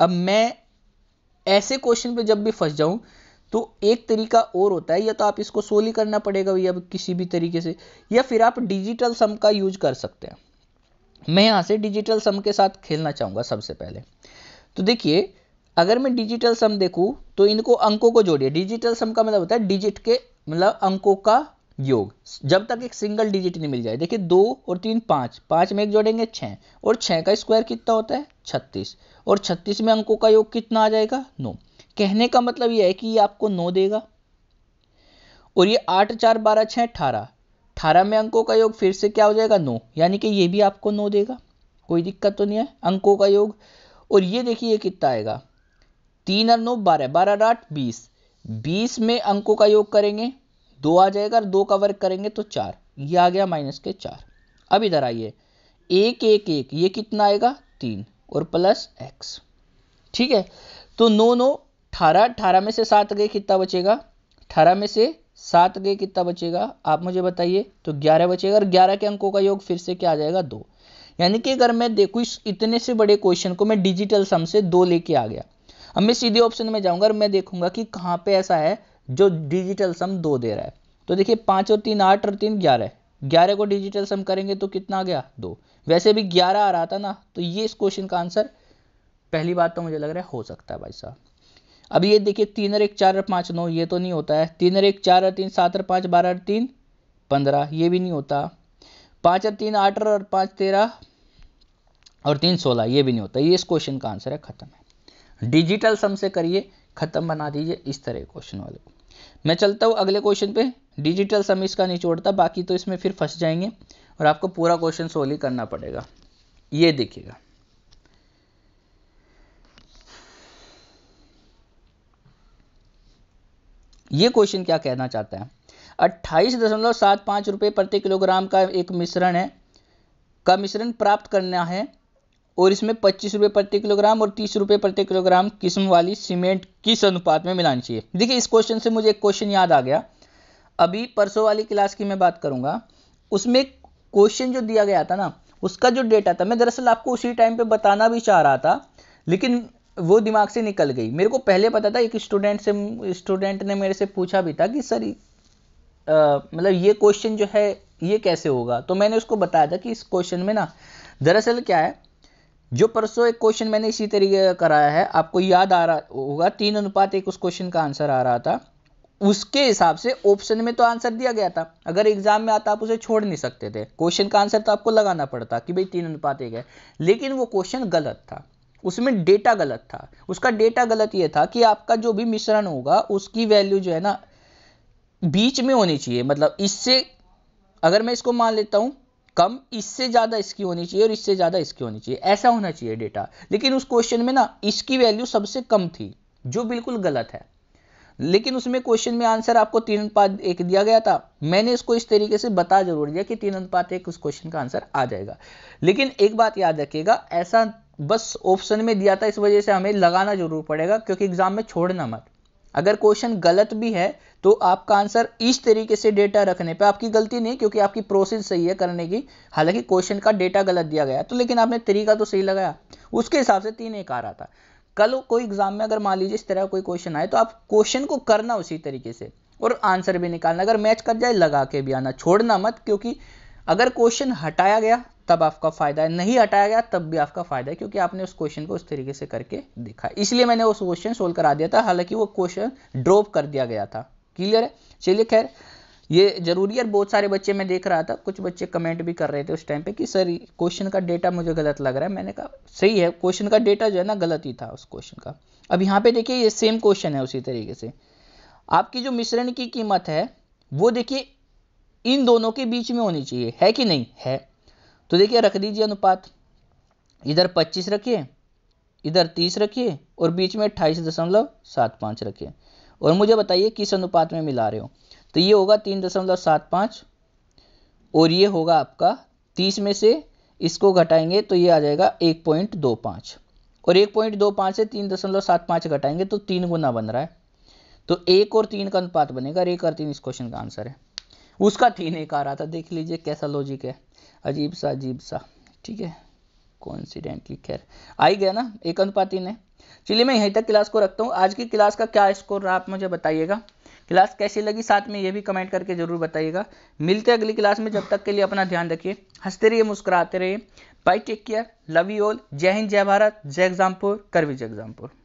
अब मैं ऐसे क्वेश्चन पे जब भी फंस जाऊं तो एक तरीका और होता है या तो आप इसको सोली करना पड़ेगा भैया किसी भी तरीके से या फिर आप डिजिटल सम का यूज कर सकते हैं मैं यहाँ से डिजिटल सम के साथ खेलना चाहूँगा सबसे पहले तो देखिए अगर मैं डिजिटल सम देखूँ तो इनको अंकों को जोड़िए डिजिटल सम का मतलब होता है डिजिट के मतलब अंकों का योग जब तक एक सिंगल डिजिट नहीं मिल जाए देखिए दो और तीन पाँच पाँच में एक जोड़ेंगे छः और छः का स्क्वायर कितना होता है छत्तीस और छत्तीस में अंकों का योग कितना आ जाएगा नौ no. कहने का मतलब यह है कि ये आपको नौ देगा और ये आठ चार बारह छः अठारह अठारह में अंकों का योग फिर से क्या हो जाएगा नौ यानी कि ये भी आपको नौ देगा कोई दिक्कत तो नहीं है अंकों का योग और ये देखिए कितना आएगा तीन और नौ बारह बारह आठ बीस बीस में अंकों का योग करेंगे दो आ जाएगा और दो का वर्ग करेंगे तो चार ये आ गया माइनस के चार अब इधर आइए एक एक एक ये कितना आएगा तीन और प्लस एक्स ठीक है तो नो नो अठारह अठारह में से सात गए कितना बचेगा अठारह में से सात गए कितना बचेगा आप मुझे बताइए तो ग्यारह बचेगा और ग्यारह के अंकों का योग फिर से क्या आ जाएगा दो यानी कि अगर मैं देखू इस इतने से बड़े क्वेश्चन को मैं डिजिटल सम से दो लेके आ गया अब मैं सीधे ऑप्शन में जाऊंगा और मैं देखूंगा कि कहाँ पे ऐसा है जो डिजिटल सम दो दे रहा है तो देखिए पाँच और तीन आठ और तीन ग्यारह ग्यारह को डिजिटल सम करेंगे तो कितना आ गया दो वैसे भी ग्यारह आ रहा था ना तो ये इस क्वेश्चन का आंसर पहली बात तो मुझे लग रहा है हो सकता है भाई साहब अब ये देखिए तीन और एक चार और पाँच नौ ये तो नहीं होता है तीन और एक चार और तीन सात और पाँच बारह और तीन पंद्रह ये भी नहीं होता पाँच और तीन आठ और पाँच तेरह और तीन सोलह ये भी नहीं होता ये इस क्वेश्चन का आंसर है ख़त्म है डिजिटल सम से करिए ख़त्म बना दीजिए इस तरह क्वेश्चन वाले को मैं चलता हूँ अगले क्वेश्चन पे डिजिटल सम इसका छोड़ता बाकी तो इसमें फिर फंस जाएंगे और आपको पूरा क्वेश्चन सोल्व ही करना पड़ेगा ये देखिएगा ये क्वेश्चन क्या कहना चाहता है अट्ठाईस दशमलव सात पाँच रुपये प्रति किलोग्राम का एक मिश्रण है का मिश्रण प्राप्त करना है और इसमें पच्चीस रुपये प्रति किलोग्राम और तीस रुपये प्रति किलोग्राम किस्म वाली सीमेंट किस अनुपात में मिलानी चाहिए देखिए इस क्वेश्चन से मुझे एक क्वेश्चन याद आ गया अभी परसों वाली क्लास की मैं बात करूंगा उसमें क्वेश्चन जो दिया गया था ना उसका जो डेटा था मैं दरअसल आपको उसी टाइम पे बताना भी चाह रहा था लेकिन वो दिमाग से निकल गई मेरे को पहले पता था एक स्टूडेंट से स्टूडेंट ने मेरे से पूछा भी था कि सर मतलब ये क्वेश्चन जो है ये कैसे होगा तो मैंने उसको बताया था कि इस क्वेश्चन में ना दरअसल क्या है जो परसों एक क्वेश्चन मैंने इसी तरीके का कराया है आपको याद आ रहा होगा तीन अनुपात एक उस क्वेश्चन का आंसर आ रहा था उसके हिसाब से ऑप्शन में तो आंसर दिया गया था अगर एग्जाम में आता आप उसे छोड़ नहीं सकते थे क्वेश्चन का आंसर तो आपको लगाना पड़ता कि भाई तीन अनुपात एक है लेकिन वो क्वेश्चन गलत था उसमें डेटा गलत था उसका डेटा गलत ये था कि आपका जो भी मिश्रण होगा उसकी वैल्यू जो है ना बीच में होनी चाहिए मतलब इससे अगर मैं इसको मान लेता हूँ कम इससे ज़्यादा इसकी होनी चाहिए और इससे ज़्यादा इसकी होनी चाहिए ऐसा होना चाहिए डेटा लेकिन उस क्वेश्चन में ना इसकी वैल्यू सबसे कम थी जो बिल्कुल गलत है लेकिन उसमें क्वेश्चन में आंसर आपको तीन अनुपात एक दिया गया था मैंने इसको इस तरीके से बता जरूर दिया कि तीन अनुपात एक उस क्वेश्चन का आंसर आ जाएगा लेकिन एक बात याद रखिएगा ऐसा बस ऑप्शन में दिया था इस वजह से हमें लगाना जरूर पड़ेगा क्योंकि एग्जाम में छोड़ना मत अगर क्वेश्चन गलत भी है तो आपका आंसर इस तरीके से डेटा रखने पे आपकी गलती नहीं क्योंकि आपकी प्रोसेस सही है करने की हालांकि क्वेश्चन का डेटा गलत दिया गया तो लेकिन आपने तरीका तो सही लगाया उसके हिसाब से तीन एक आ रहा था कल कोई एग्जाम में अगर मान लीजिए इस तरह कोई क्वेश्चन आए तो आप क्वेश्चन को करना उसी तरीके से और आंसर भी निकालना अगर मैच कर जाए लगा के भी आना छोड़ना मत क्योंकि अगर क्वेश्चन हटाया गया तब आपका फायदा है नहीं हटाया गया तब भी आपका फायदा है क्योंकि आपने उस क्वेश्चन को उस तरीके से करके देखा इसलिए मैंने उस क्वेश्चन सोल्व करा दिया था हालांकि वो क्वेश्चन ड्रॉप कर दिया गया था क्लियर है चलिए खैर ये जरूरी है बहुत सारे बच्चे मैं देख रहा था कुछ बच्चे कमेंट भी कर रहे थे उस टाइम पे कि सर क्वेश्चन का डेटा मुझे गलत लग रहा है मैंने कहा सही है क्वेश्चन का डेटा जो है ना गलत ही था उस क्वेश्चन का अब यहाँ पे देखिए ये सेम क्वेश्चन है उसी तरीके से आपकी जो मिश्रण की कीमत है वो देखिए इन दोनों के बीच में होनी चाहिए है कि नहीं है तो देखिए रख दीजिए अनुपात इधर पच्चीस रखिए इधर तीस रखिए और बीच में अट्ठाईस दशमलव सात पाँच रखिए और मुझे बताइए किस अनुपात में मिला रहे हो तो ये होगा तीन दशमलव सात पाँच और ये होगा आपका तीस में से इसको घटाएंगे तो ये आ जाएगा एक पॉइंट दो पाँच और एक पॉइंट दो पाँच से तीन दशमलव सात पाँच घटाएंगे तो तीन गुना बन रहा है तो एक और तीन का अनुपात बनेगा एक और तीन इस क्वेश्चन का आंसर है उसका तीन एक आ रहा था देख लीजिए कैसा लॉजिक है अजीब सा अजीब सा ठीक है कॉन्सिडेंटली खैर आई गया ना एक अनुपाति ने चलिए मैं यहीं तक क्लास को रखता हूँ आज की क्लास का क्या स्कोर रहा आप मुझे बताइएगा क्लास कैसी लगी साथ में ये भी कमेंट करके जरूर बताइएगा मिलते अगली क्लास में जब तक के लिए अपना ध्यान रखिए हंसते रहिए मुस्कुराते रहिए bye take care love you all जय हिंद जय भारत जय एग्जामपुर करवी जय एग्जामपुर